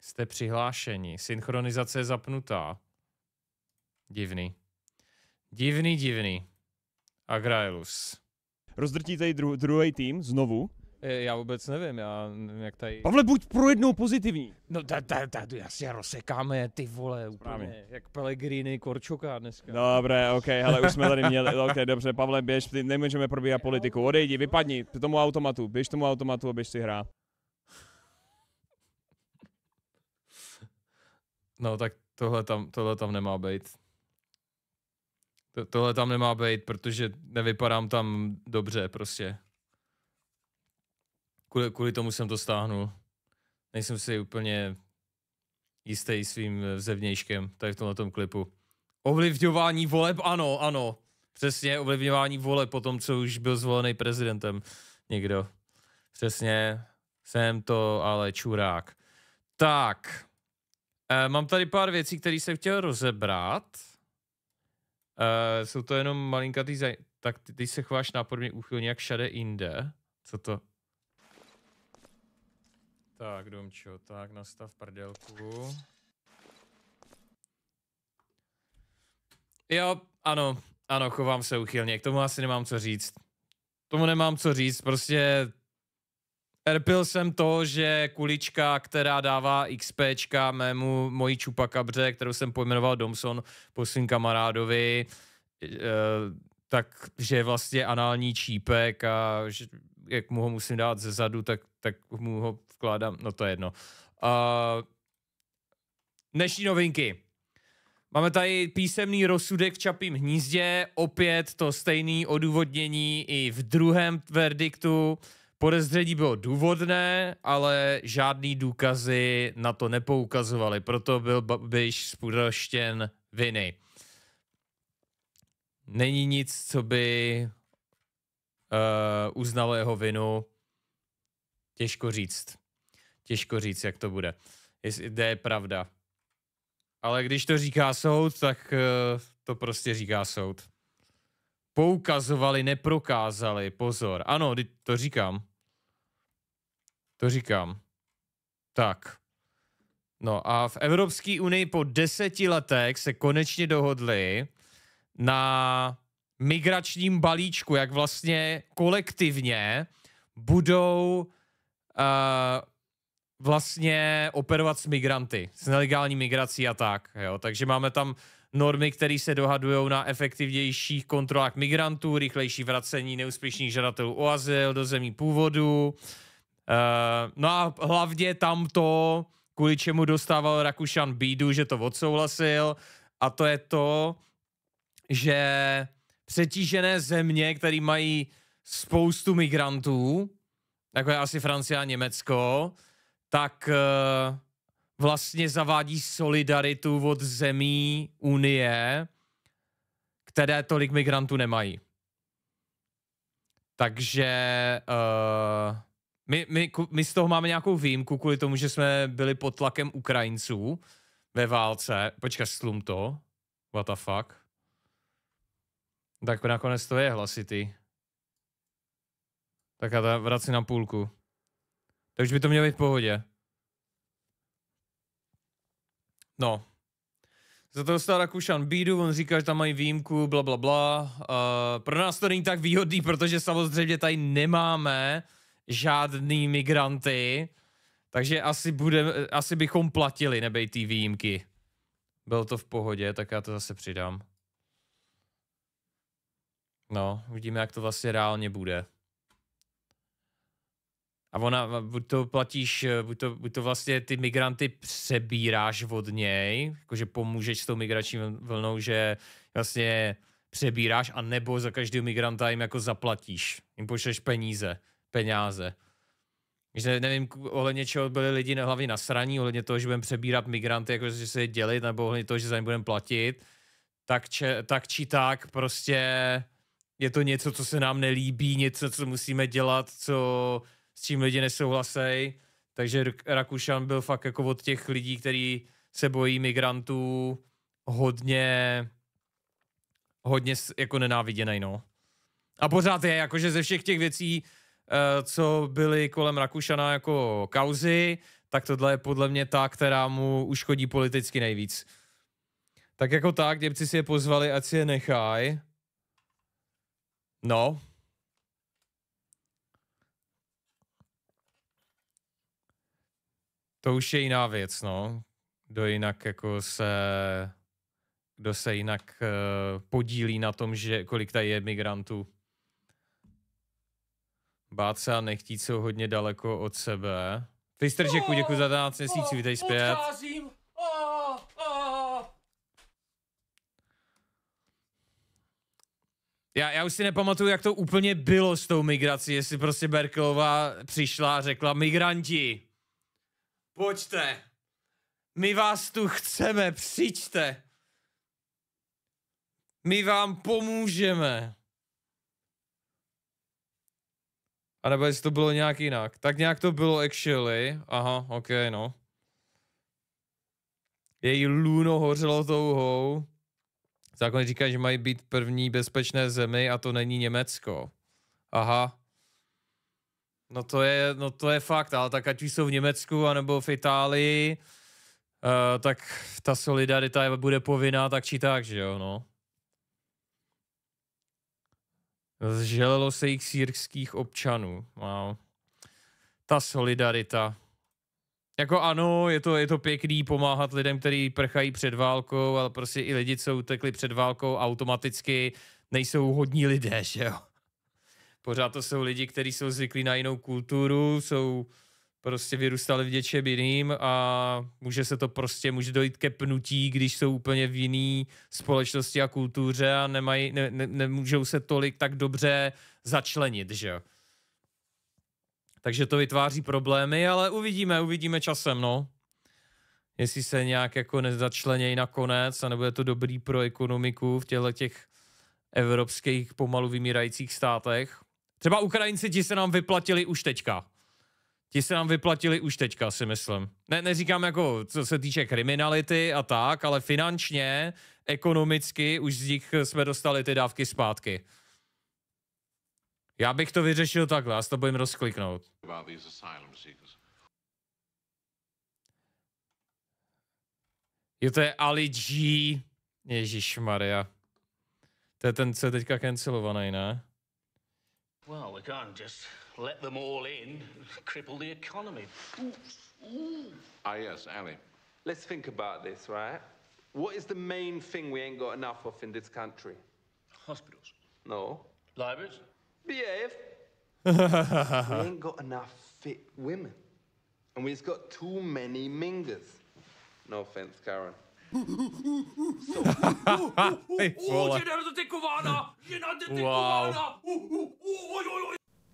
Jste přihlášeni. Synchronizace je zapnutá. Divný. Divný, divný. Agraelus. Rozdrtíte dru- druhý tým znovu Eh, já vůbec nevím, já nevím, jak tady... Pavle, buď pro jednou pozitivní. No ta, ta, ta, ta jasně, rozsekáme ty vole, úplně, jak Pelegrini Korčoka dneska. Dobré, ok, hele, už jsme tady měli, ok, dobře, Pavle, běž, ty nemůžeme probíhat politiku, odejdi, vypadni tomu automatu, běž tomu automatu a běž si hrát. No tak tohle tam, tohle tam nemá být. To, tohle tam nemá být, protože nevypadám tam dobře prostě kvůli, kvůli tomu jsem to stáhnul. Nejsem si úplně jistý svým zevnějškem tady v tomhle tom klipu. Ovlivňování voleb, ano, ano. Přesně, ovlivňování voleb po tom, co už byl zvolený prezidentem někdo. Přesně, jsem to ale čurák. Tak, e, mám tady pár věcí, které jsem chtěl rozebrat. E, jsou to jenom malinkatý zaj... Tak ty, ty se chováš nápodobně úchylně jak šade inde. Co to? Tak, Domčo, tak nastav prdelku. Jo, ano, ano, chovám se uchylně, k tomu asi nemám co říct. Tomu nemám co říct, prostě Erpil jsem to, že kulička, která dává XP mému mojí čupakabře, kterou jsem pojmenoval Domson po svým kamarádovi, e, tak že je vlastně anální čípek a že, jak mu ho musím dát ze zadu, tak, tak mu ho skládám, no to je jedno. Uh, dnešní novinky. Máme tady písemný rozsudek v Čapím hnízdě, opět to stejné odůvodnění i v druhém verdiktu. Podezření bylo důvodné, ale žádný důkazy na to nepoukazovaly, proto byl Babiš spudoštěn viny. Není nic, co by uh, uznalo jeho vinu. Těžko říct těžko říct, jak to bude. Jestli, to je pravda. Ale když to říká soud, tak eh, to prostě říká soud. Poukazovali, neprokázali, pozor. Ano, to říkám. To říkám. Tak. No a v Evropské unii po deseti letech se konečně dohodli na migračním balíčku, jak vlastně kolektivně budou uh, vlastně operovat s migranty, s nelegální migrací a tak. Jo? Takže máme tam normy, které se dohadují na efektivnějších kontrolách migrantů, rychlejší vracení neúspěšných žadatelů o azyl do zemí původu. E, no a hlavně tam to, kvůli čemu dostával Rakušan bídu, že to odsouhlasil, a to je to, že přetížené země, které mají spoustu migrantů, jako je asi Francie a Německo, tak eh, vlastně zavádí solidaritu od zemí Unie, které tolik migrantů nemají. Takže uh, my, my, my z toho máme nějakou výjimku kvůli tomu, že jsme byli pod tlakem Ukrajinců ve válce. Počkej, slum to. What the fuck? Tak nakonec to je hlasitý. Tak já vrací na půlku. Tak už by to mělo být v pohodě. No. Za to dostal Rakušan bídu, on říká, že tam mají výjimku, bla, bla, bla. Uh, pro nás to není tak výhodný, protože samozřejmě tady nemáme žádný migranty, takže asi, bude, asi bychom platili, nebej ty výjimky. Bylo to v pohodě, tak já to zase přidám. No, uvidíme, jak to vlastně reálně bude. A ona, buď to platíš, eh, buď to, buď to vlastně ty migranty přebíráš od něj, jakože pomůžeš s tou migrační vlnou, že vlastně přebíráš, a nebo za každého migranta jim jako zaplatíš, jim pošleš peníze, peníze. Že nevím, ohledně čeho byli lidi na hlavě nasraní, ohledně toho, že budeme přebírat migranty, jako že se je dělit, nebo ohledně toho, že za ně budeme platit, tak, če, tak či tak prostě je to něco, co se nám nelíbí, něco, co musíme dělat, co s čím lidi nesouhlasejí. Takže Rakušan byl fakt jako od těch lidí, kteří se bojí migrantů, hodně, hodně jako nenáviděnej, no. A pořád je, jakože ze všech těch věcí, eh, co byly kolem Rakušana jako kauzy, tak tohle je podle mě ta, která mu uškodí politicky nejvíc. Tak jako tak, děbci si je pozvali, ať si je nechaj. No, to už je jiná věc, no. Kdo jinak jako se, kdo se jinak uh, podílí na tom, že kolik tady je migrantů. Bát se a nechtít jsou hodně daleko od sebe. Fister, děkuji, děkuji za 12 měsíců, vítej oh, zpět. Oh, oh. Já, já už si nepamatuju, jak to úplně bylo s tou migrací, jestli prostě Berkelová přišla a řekla migranti. Pojďte! My vás tu chceme, přijďte! My vám pomůžeme! A nebo jestli to bylo nějak jinak. Tak nějak to bylo actually. Aha, ok, no. Její luno hořelo touhou. Zákon říká, že mají být první bezpečné zemi a to není Německo. Aha, No to je, no to je fakt, ale tak ať už jsou v Německu anebo v Itálii, uh, tak ta solidarita bude povinná tak či tak, že jo, no. Zželelo se jich sírských občanů. Wow. Ta solidarita. Jako ano, je to, je to pěkný pomáhat lidem, kteří prchají před válkou, ale prostě i lidi, co utekli před válkou, automaticky nejsou hodní lidé, že jo? Pořád to jsou lidi, kteří jsou zvyklí na jinou kulturu, jsou prostě vyrůstali v něčem jiným a může se to prostě, může dojít ke pnutí, když jsou úplně v jiný společnosti a kultuře a nemají, ne, ne, nemůžou se tolik tak dobře začlenit, že Takže to vytváří problémy, ale uvidíme, uvidíme časem, no. Jestli se nějak jako nezačlenějí nakonec a nebude to dobrý pro ekonomiku v těchto těch evropských pomalu vymírajících státech. Třeba Ukrajinci ti se nám vyplatili už teďka. Ti se nám vyplatili už teďka, si myslím. Ne, neříkám jako, co se týče kriminality a tak, ale finančně, ekonomicky, už z nich jsme dostali ty dávky zpátky. Já bych to vyřešil takhle, já to budem rozkliknout. Jo, to je Ali G. Ježíš Maria. To je ten, co je teďka cancelovaný, ne? Well, we can't just let them all in, *laughs* cripple the economy. Ah, yes, Ali. Let's think about this, right? What is the main thing we ain't got enough of in this country? Hospitals. No. Libraries. Behave. *laughs* we ain't got enough fit women. And we've got too many mingers. No offense, Karen. wow.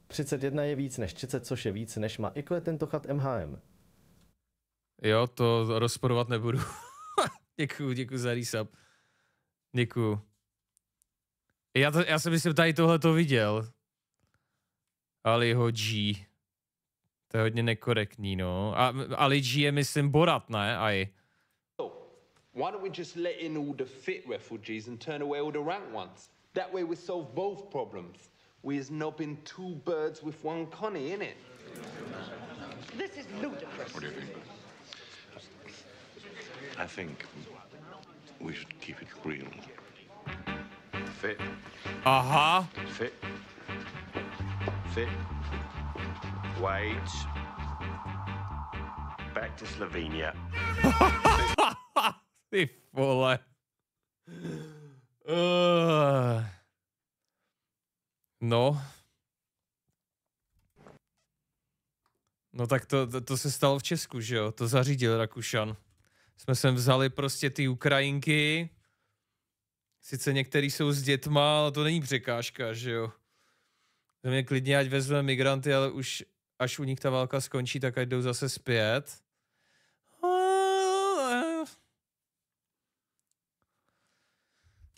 31 je víc než 30, což je víc než má ikle tento chat MHM. Jo, to rozporovat nebudu. děkuju, děkuju za resub. Děkuju. Já, to, já si myslím, tady tohle to viděl. Ale jeho G. To je hodně nekorektní, no. A, Ali G je, myslím, Borat, ne? Aj. Why don't we just let in all the fit refugees and turn away all the rank ones? That way we solve both problems. We is nobbing two birds with one Connie, innit? This is ludicrous. What do you think? I think we should keep it real. Fit. Uh-huh. Fit. Fit. Wait. Back to Slovenia. *laughs* Ty vole. Uh. No. No tak to, to, to se stalo v Česku, že jo? To zařídil Rakušan. Jsme sem vzali prostě ty Ukrajinky. Sice některý jsou s dětma, ale to není překážka, že jo? Země klidně, ať vezme migranty, ale už až u nich ta válka skončí, tak ať jdou zase zpět.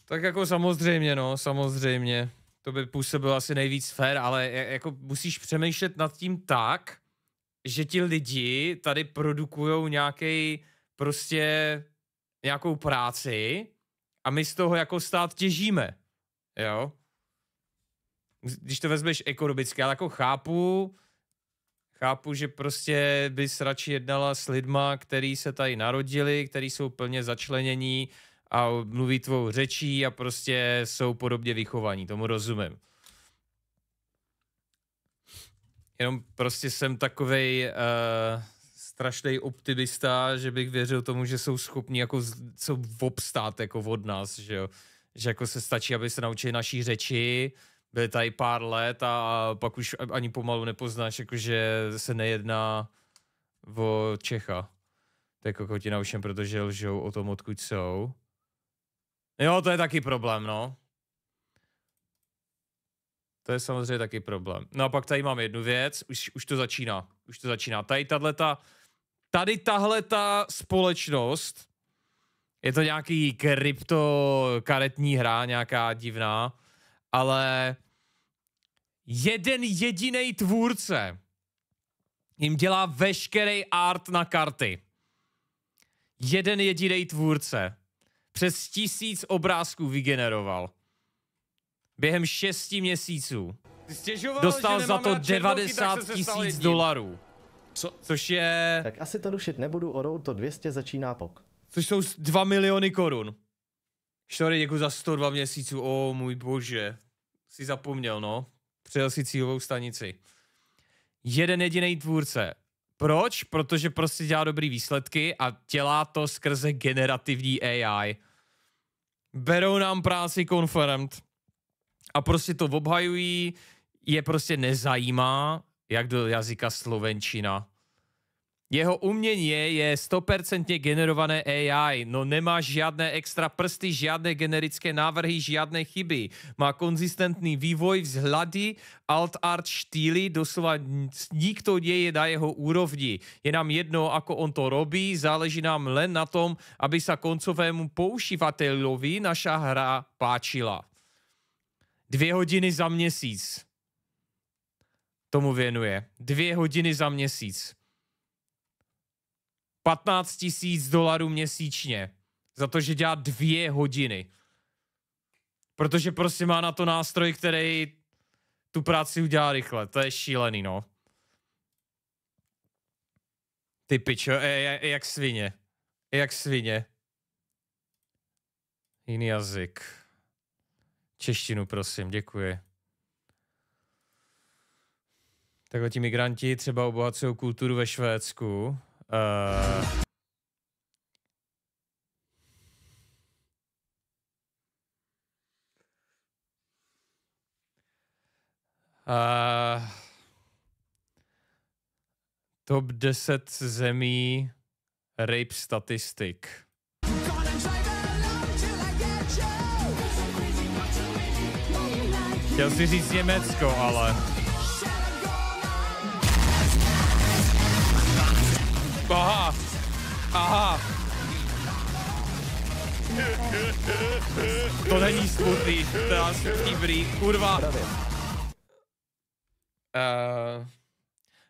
Tak jako samozřejmě, no, samozřejmě. To by působilo asi nejvíc fér, ale jako musíš přemýšlet nad tím tak, že ti lidi tady produkují nějaký prostě nějakou práci a my z toho jako stát těžíme, jo? Když to vezmeš ekonomicky, ale jako chápu, chápu, že prostě bys radši jednala s lidma, který se tady narodili, který jsou plně začlenění, a mluví tvou řečí a prostě jsou podobně vychovaní, tomu rozumím. Jenom prostě jsem takovej uh, eh, strašný optimista, že bych věřil tomu, že jsou schopni jako co obstát jako od nás, že jo. Že jako se stačí, aby se naučili naší řeči, byli tady pár let a pak už ani pomalu nepoznáš, jako že se nejedná o Čecha. Tak jako kokotina ovšem, protože lžou o tom, odkud jsou. Jo, to je taky problém, no. To je samozřejmě taky problém. No a pak tady mám jednu věc, už, už to začíná. Už to začíná. Tady tahleta, tady ta společnost, je to nějaký krypto karetní hra, nějaká divná, ale jeden jediný tvůrce jim dělá veškerý art na karty. Jeden jediný tvůrce přes tisíc obrázků vygeneroval. Během šesti měsíců. Stěžoval, Dostal za to 90 tisíc dolarů. Co? Což je... Tak asi to rušit nebudu, o to 200 začíná pok. Což jsou 2 miliony korun. Štory, děkuji za 102 měsíců, o můj bože. Jsi zapomněl, no. Přijel si cílovou stanici. Jeden jediný tvůrce. Proč? Protože prostě dělá dobrý výsledky a dělá to skrze generativní AI berou nám práci konferent a prostě to obhajují, je prostě nezajímá, jak do jazyka slovenčina. Jeho umění je stopercentně generované AI, no nemá žádné extra prsty, žádné generické návrhy, žádné chyby. Má konzistentní vývoj vzhledy, alt-art štýly, doslova nikto děje na jeho úrovni. Je nám jedno, ako on to robí, záleží nám len na tom, aby se koncovému používatelovi naša hra páčila. Dvě hodiny za měsíc tomu věnuje. Dvě hodiny za měsíc. 15 tisíc dolarů měsíčně za to, že dělá dvě hodiny. Protože prostě má na to nástroj, který tu práci udělá rychle. To je šílený, no. Ty pičo, je, je, je jak svině. Je jak svině. Jiný jazyk. Češtinu, prosím, děkuji. Takhle ti migranti třeba obohacují kulturu ve Švédsku. Uh... Uh, top 10 zemí rape statistik. Chtěl si říct Německo, ale... Aha. Aha. To není smutný, to je dobrý, kurva. Uh,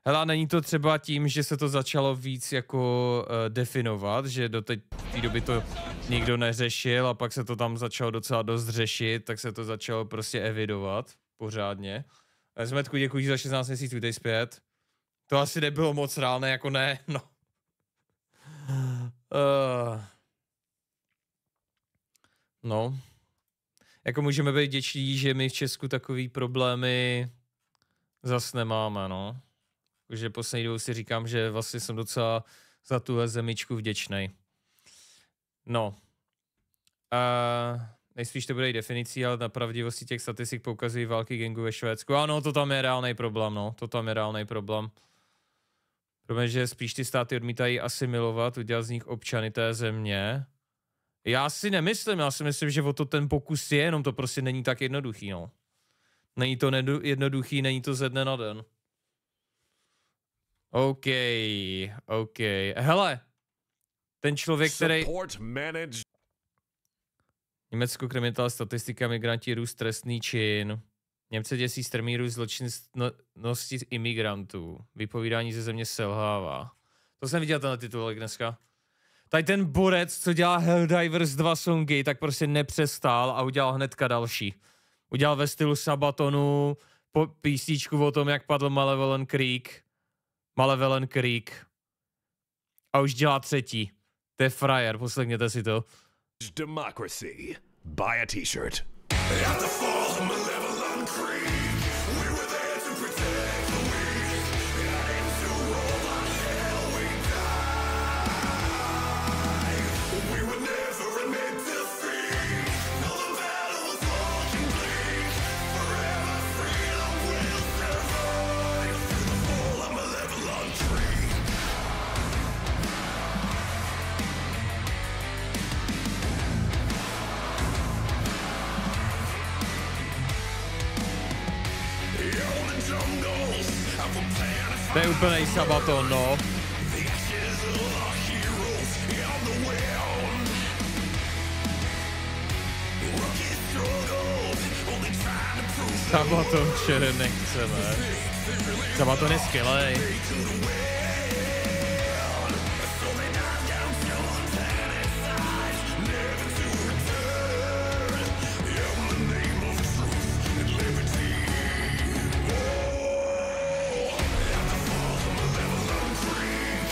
hele, není to třeba tím, že se to začalo víc jako uh, definovat, že do teď té doby to nikdo neřešil a pak se to tam začalo docela dost řešit, tak se to začalo prostě evidovat pořádně. Zmetku, děkuji za 16 měsíců, vítej zpět. To asi nebylo moc reálné, jako ne, no. Uh, no. Jako můžeme být děční, že my v Česku takový problémy zas nemáme, no. Takže poslední dobou si říkám, že vlastně jsem docela za tuhle zemičku vděčný. No. Uh, nejspíš to bude i definicí, ale na pravdivosti těch statistik poukazují války gengu ve Švédsku. Ano, to tam je reálný problém, no. To tam je reálný problém. Kromě, že spíš ty státy odmítají asimilovat, udělat z nich občany té země. Já si nemyslím, já si myslím, že o to ten pokus je, jenom to prostě není tak jednoduchý, no. Není to jednoduchý, není to ze dne na den. OK, OK. Hele, ten člověk, který... Německo kriminální statistika migranti růst trestný čin. Němce děsí strmíru zločinnosti imigrantů. Vypovídání ze země selhává. To jsem viděl ten titulek dneska. Tady ten borec, co dělá Helldivers 2 songy, tak prostě nepřestál a udělal hnedka další. Udělal ve stylu Sabatonu po písničku o tom, jak padl Malevolent Creek. Malevolent Creek. A už dělá třetí. To je frajer, poslechněte si to. Democracy. Buy a t-shirt. úplný sabaton, no. Sabaton čere nechceme. Sabaton je skvělej.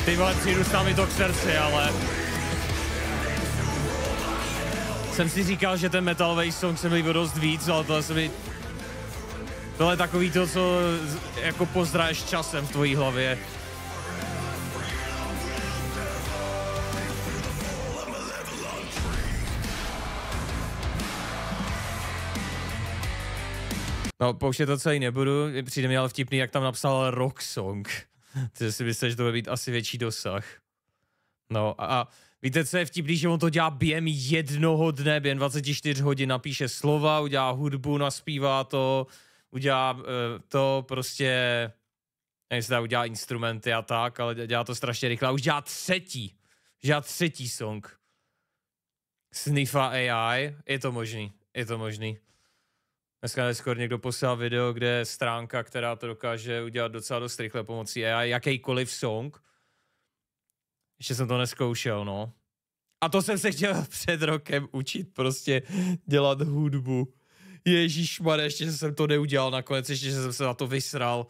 Ty vole, přijdu námi to k srdci, ale... Jsem si říkal, že ten metalový song se mi dost víc, ale tohle se mi... Tohle je takový to, co jako pozdráš časem v tvojí hlavě. No, pouštět to celý nebudu, přijde mi ale vtipný, jak tam napsal rock song. Ty si myslíš, že to bude být asi větší dosah. No a, a víte, co je vtipný, že on to dělá během jednoho dne, během 24 hodin napíše slova, udělá hudbu, naspívá to, udělá uh, to prostě, nevím, jestli udělá instrumenty a tak, ale dělá to strašně rychle a už dělá třetí, dělá třetí song. Sniffa AI, je to možný, je to možný. Dneska skoro někdo poslal video, kde je stránka, která to dokáže udělat docela dost rychle pomocí AI, jakýkoliv song. Ještě jsem to neskoušel, no. A to jsem se chtěl *laughs* před rokem učit prostě dělat hudbu. Ježíš ještě jsem to neudělal nakonec, ještě jsem se na to vysral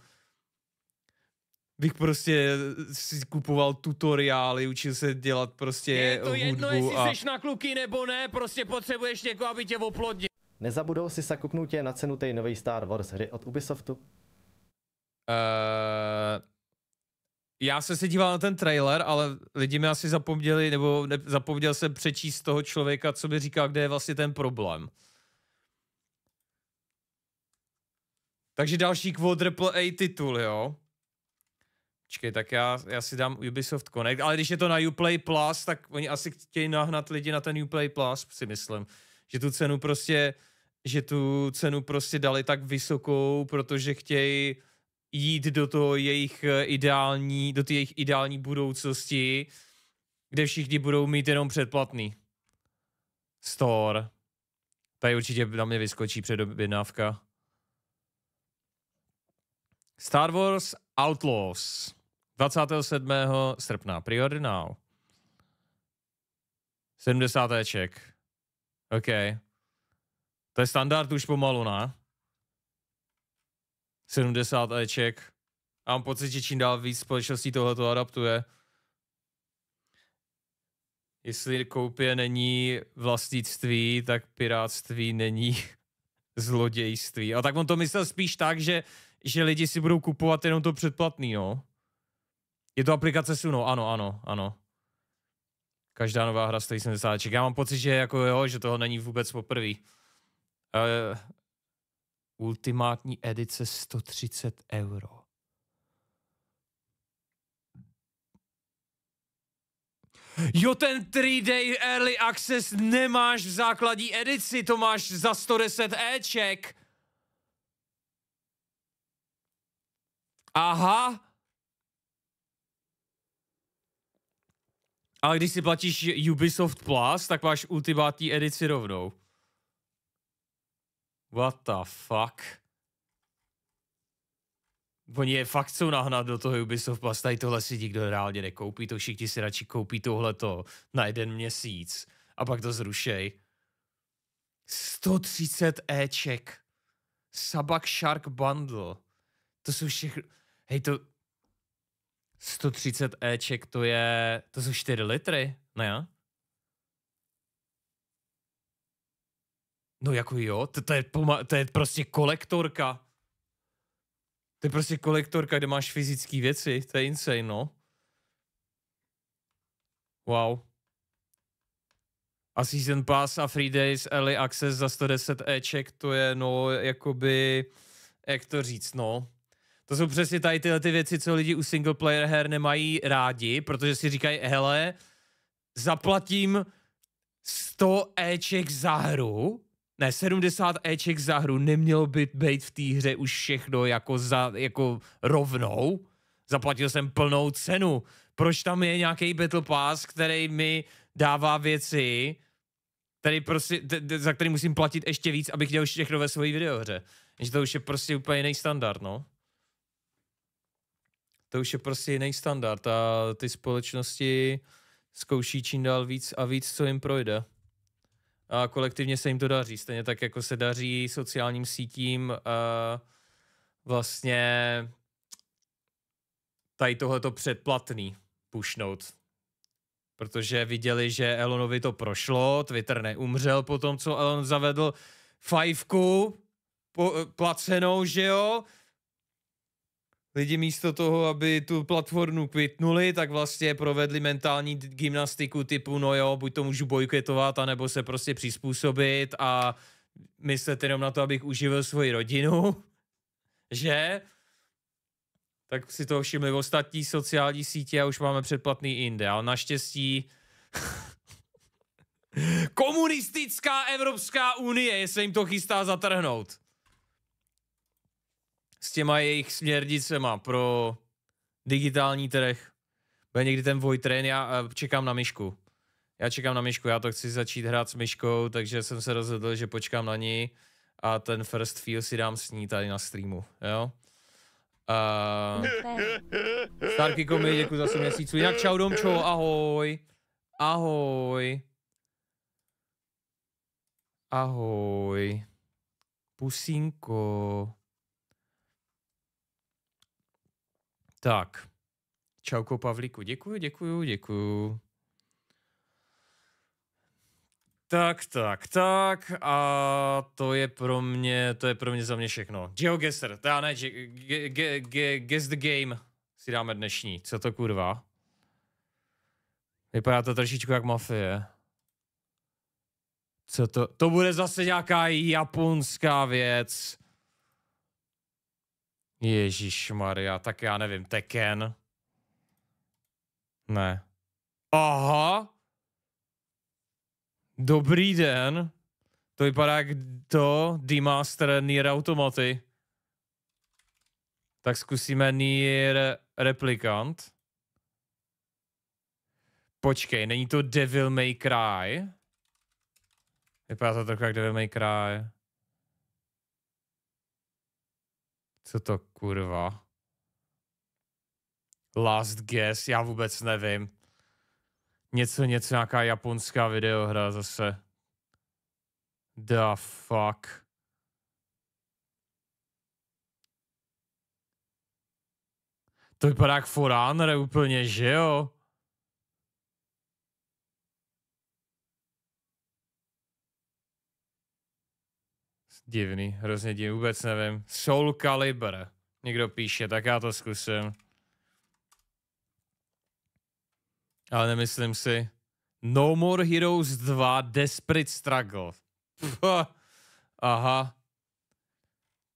bych prostě si kupoval tutoriály, učil se dělat prostě hudbu. Je to hudbu jedno, jestli a... jsi na kluky nebo ne, prostě potřebuješ někoho, aby tě oplodnil. Nezabudou si zakuknout je na cenu té nové Star Wars hry od Ubisoftu? Uh, já jsem se díval na ten trailer, ale lidi mi asi zapomněli, nebo ne, zapomněl jsem přečíst toho člověka, co mi říkal, kde je vlastně ten problém. Takže další quadruple A titul, jo? Počkej, tak já, já si dám Ubisoft Connect, ale když je to na Uplay Plus, tak oni asi chtějí nahnat lidi na ten Uplay Plus, si myslím že tu cenu prostě, že tu cenu prostě dali tak vysokou, protože chtějí jít do toho jejich eh, ideální, do té jejich ideální budoucnosti, kde všichni budou mít jenom předplatný. Store. Tady určitě na mě vyskočí předobědnávka. Star Wars Outlaws. 27. srpna. Preordinál. 70. ček. OK. To je standard už pomalu, ne? 70 Eček. A mám pocit, že čím dál víc společností tohleto adaptuje. Jestli koupě není vlastnictví, tak pirátství není *laughs* zlodějství. A tak on to myslel spíš tak, že, že lidi si budou kupovat jenom to předplatný, no. Je to aplikace Suno, ano, ano, ano. Každá nová hra stojí 70 ček. Já mám pocit, že jako jo, že toho není vůbec poprvé. Uh, eh, ultimátní edice 130 euro. Jo, ten 3-day early access nemáš v základní edici, to máš za 110 Eček. Aha, Ale když si platíš Ubisoft Plus, tak máš ultimátní edici rovnou. What the fuck? Oni je fakt co nahnat do toho Ubisoft Plus, tady tohle si nikdo reálně nekoupí, to všichni si radši koupí tohleto na jeden měsíc a pak to zrušej. 130 Eček. Sabak Shark Bundle. To jsou všechno... Hej, to, 130 Eček to je, to jsou 4 litry, ne no jo? No jako jo, to, to, je, to je prostě kolektorka. To je prostě kolektorka, kde máš fyzické věci, to je insane, no. Wow. A Season Pass a Free Days Early Access za 110 Eček, to je no, jakoby, jak to říct, no. To jsou přesně tady tyhle ty věci, co lidi u single player her nemají rádi, protože si říkají, hele, zaplatím 100 Eček za hru, ne, 70 Eček za hru nemělo by být v té hře už všechno jako, za, jako rovnou. Zaplatil jsem plnou cenu. Proč tam je nějaký Battle Pass, který mi dává věci, který prostě, za který musím platit ještě víc, abych dělal všechno ve své videohře. Že to už je prostě úplně jiný standard, no to už je prostě jiný standard a ty společnosti zkouší čím dál víc a víc, co jim projde. A kolektivně se jim to daří, stejně tak jako se daří sociálním sítím uh, vlastně tady tohleto předplatný pušnout. Protože viděli, že Elonovi to prošlo, Twitter neumřel po tom, co Elon zavedl fajfku po, placenou, že jo, lidi místo toho, aby tu platformu kvitnuli, tak vlastně provedli mentální gymnastiku typu, no jo, buď to můžu bojketovat, anebo se prostě přizpůsobit a myslet jenom na to, abych uživil svoji rodinu, *laughs* že? Tak si to všimli v ostatní sociální sítě a už máme předplatný jinde, ale naštěstí *laughs* komunistická Evropská unie, jestli jim to chystá zatrhnout s těma jejich směrnicema pro digitální trh. Bude někdy ten Vojtren, já eh, čekám na myšku. Já čekám na myšku, já to chci začít hrát s myškou, takže jsem se rozhodl, že počkám na ní a ten first feel si dám s ní tady na streamu, jo? Uh, Starky Komi, děkuji za sem měsíců. Jinak čau domčo, ahoj. Ahoj. Ahoj. Pusinko. Tak, čauko Pavlíku, děkuju, děkuju, děkuju. Tak, tak, tak a to je pro mě, to je pro mě za mě všechno. GeoGuessr, to já ne, ge, ge, ge, Guess the Game si dáme dnešní, co to kurva? Vypadá to trošičku jak mafie. Co to, to bude zase nějaká japonská věc. Ježíš Maria, tak já nevím, Tekken. Ne. Aha. Dobrý den. To vypadá jak to, D-Master Nier Automaty. Tak zkusíme Nier Replicant. Počkej, není to Devil May Cry? Vypadá to trochu jak Devil May Cry. Co to kurva? Last Guess, já vůbec nevím. Něco, něco, nějaká japonská videohra zase. The fuck. To vypadá jak Forerunner úplně, že jo? Divný, hrozně divný, vůbec nevím. Soul Calibur. Někdo píše, tak já to zkusím. Ale nemyslím si. No More Heroes 2 Desperate Struggle. aha.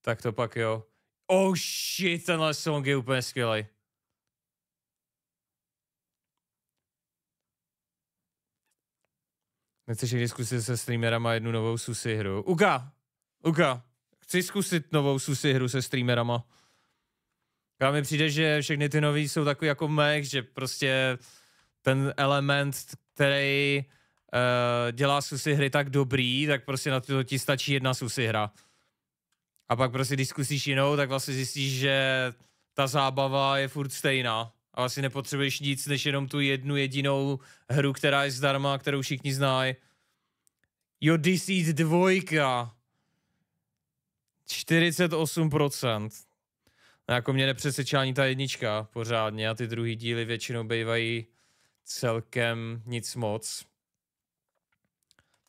Tak to pak jo. Oh shit, tenhle song je úplně skvělý. Nechceš někdy zkusit se streamerama jednu novou susi hru? Uka! Uka, chci zkusit novou susi hru se streamerama. Já mi přijde, že všechny ty nový jsou takový jako mech, že prostě ten element, který uh, dělá susi hry tak dobrý, tak prostě na to ti stačí jedna susi hra. A pak prostě, když zkusíš jinou, tak vlastně zjistíš, že ta zábava je furt stejná. A vlastně nepotřebuješ nic, než jenom tu jednu jedinou hru, která je zdarma, kterou všichni znají. Odysseys dvojka. 48%. No jako mě nepřesvědčila ani ta jednička pořádně a ty druhý díly většinou bývají celkem nic moc.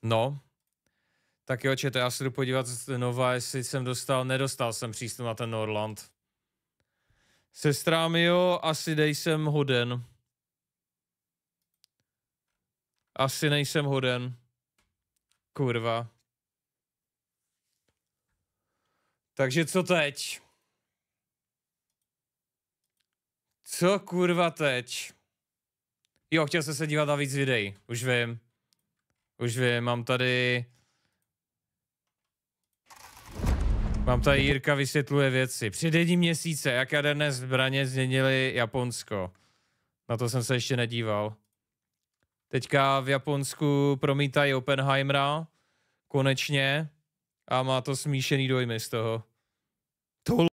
No, tak jo, čete, já se jdu podívat znova, jestli jsem dostal, nedostal jsem přístup na ten Norland. Sestrá jo, asi nejsem hoden. Asi nejsem hoden. Kurva. Takže co teď? Co kurva teď? Jo, chtěl jsem se dívat na víc videí, už vím. Už vím, mám tady... Mám tady Jirka vysvětluje věci. Při jedním měsíce, jak jaderné zbraně změnili Japonsko. Na to jsem se ještě nedíval. Teďka v Japonsku promítají Oppenheimera, konečně, a má to smíšený dojmy z toho. Totally.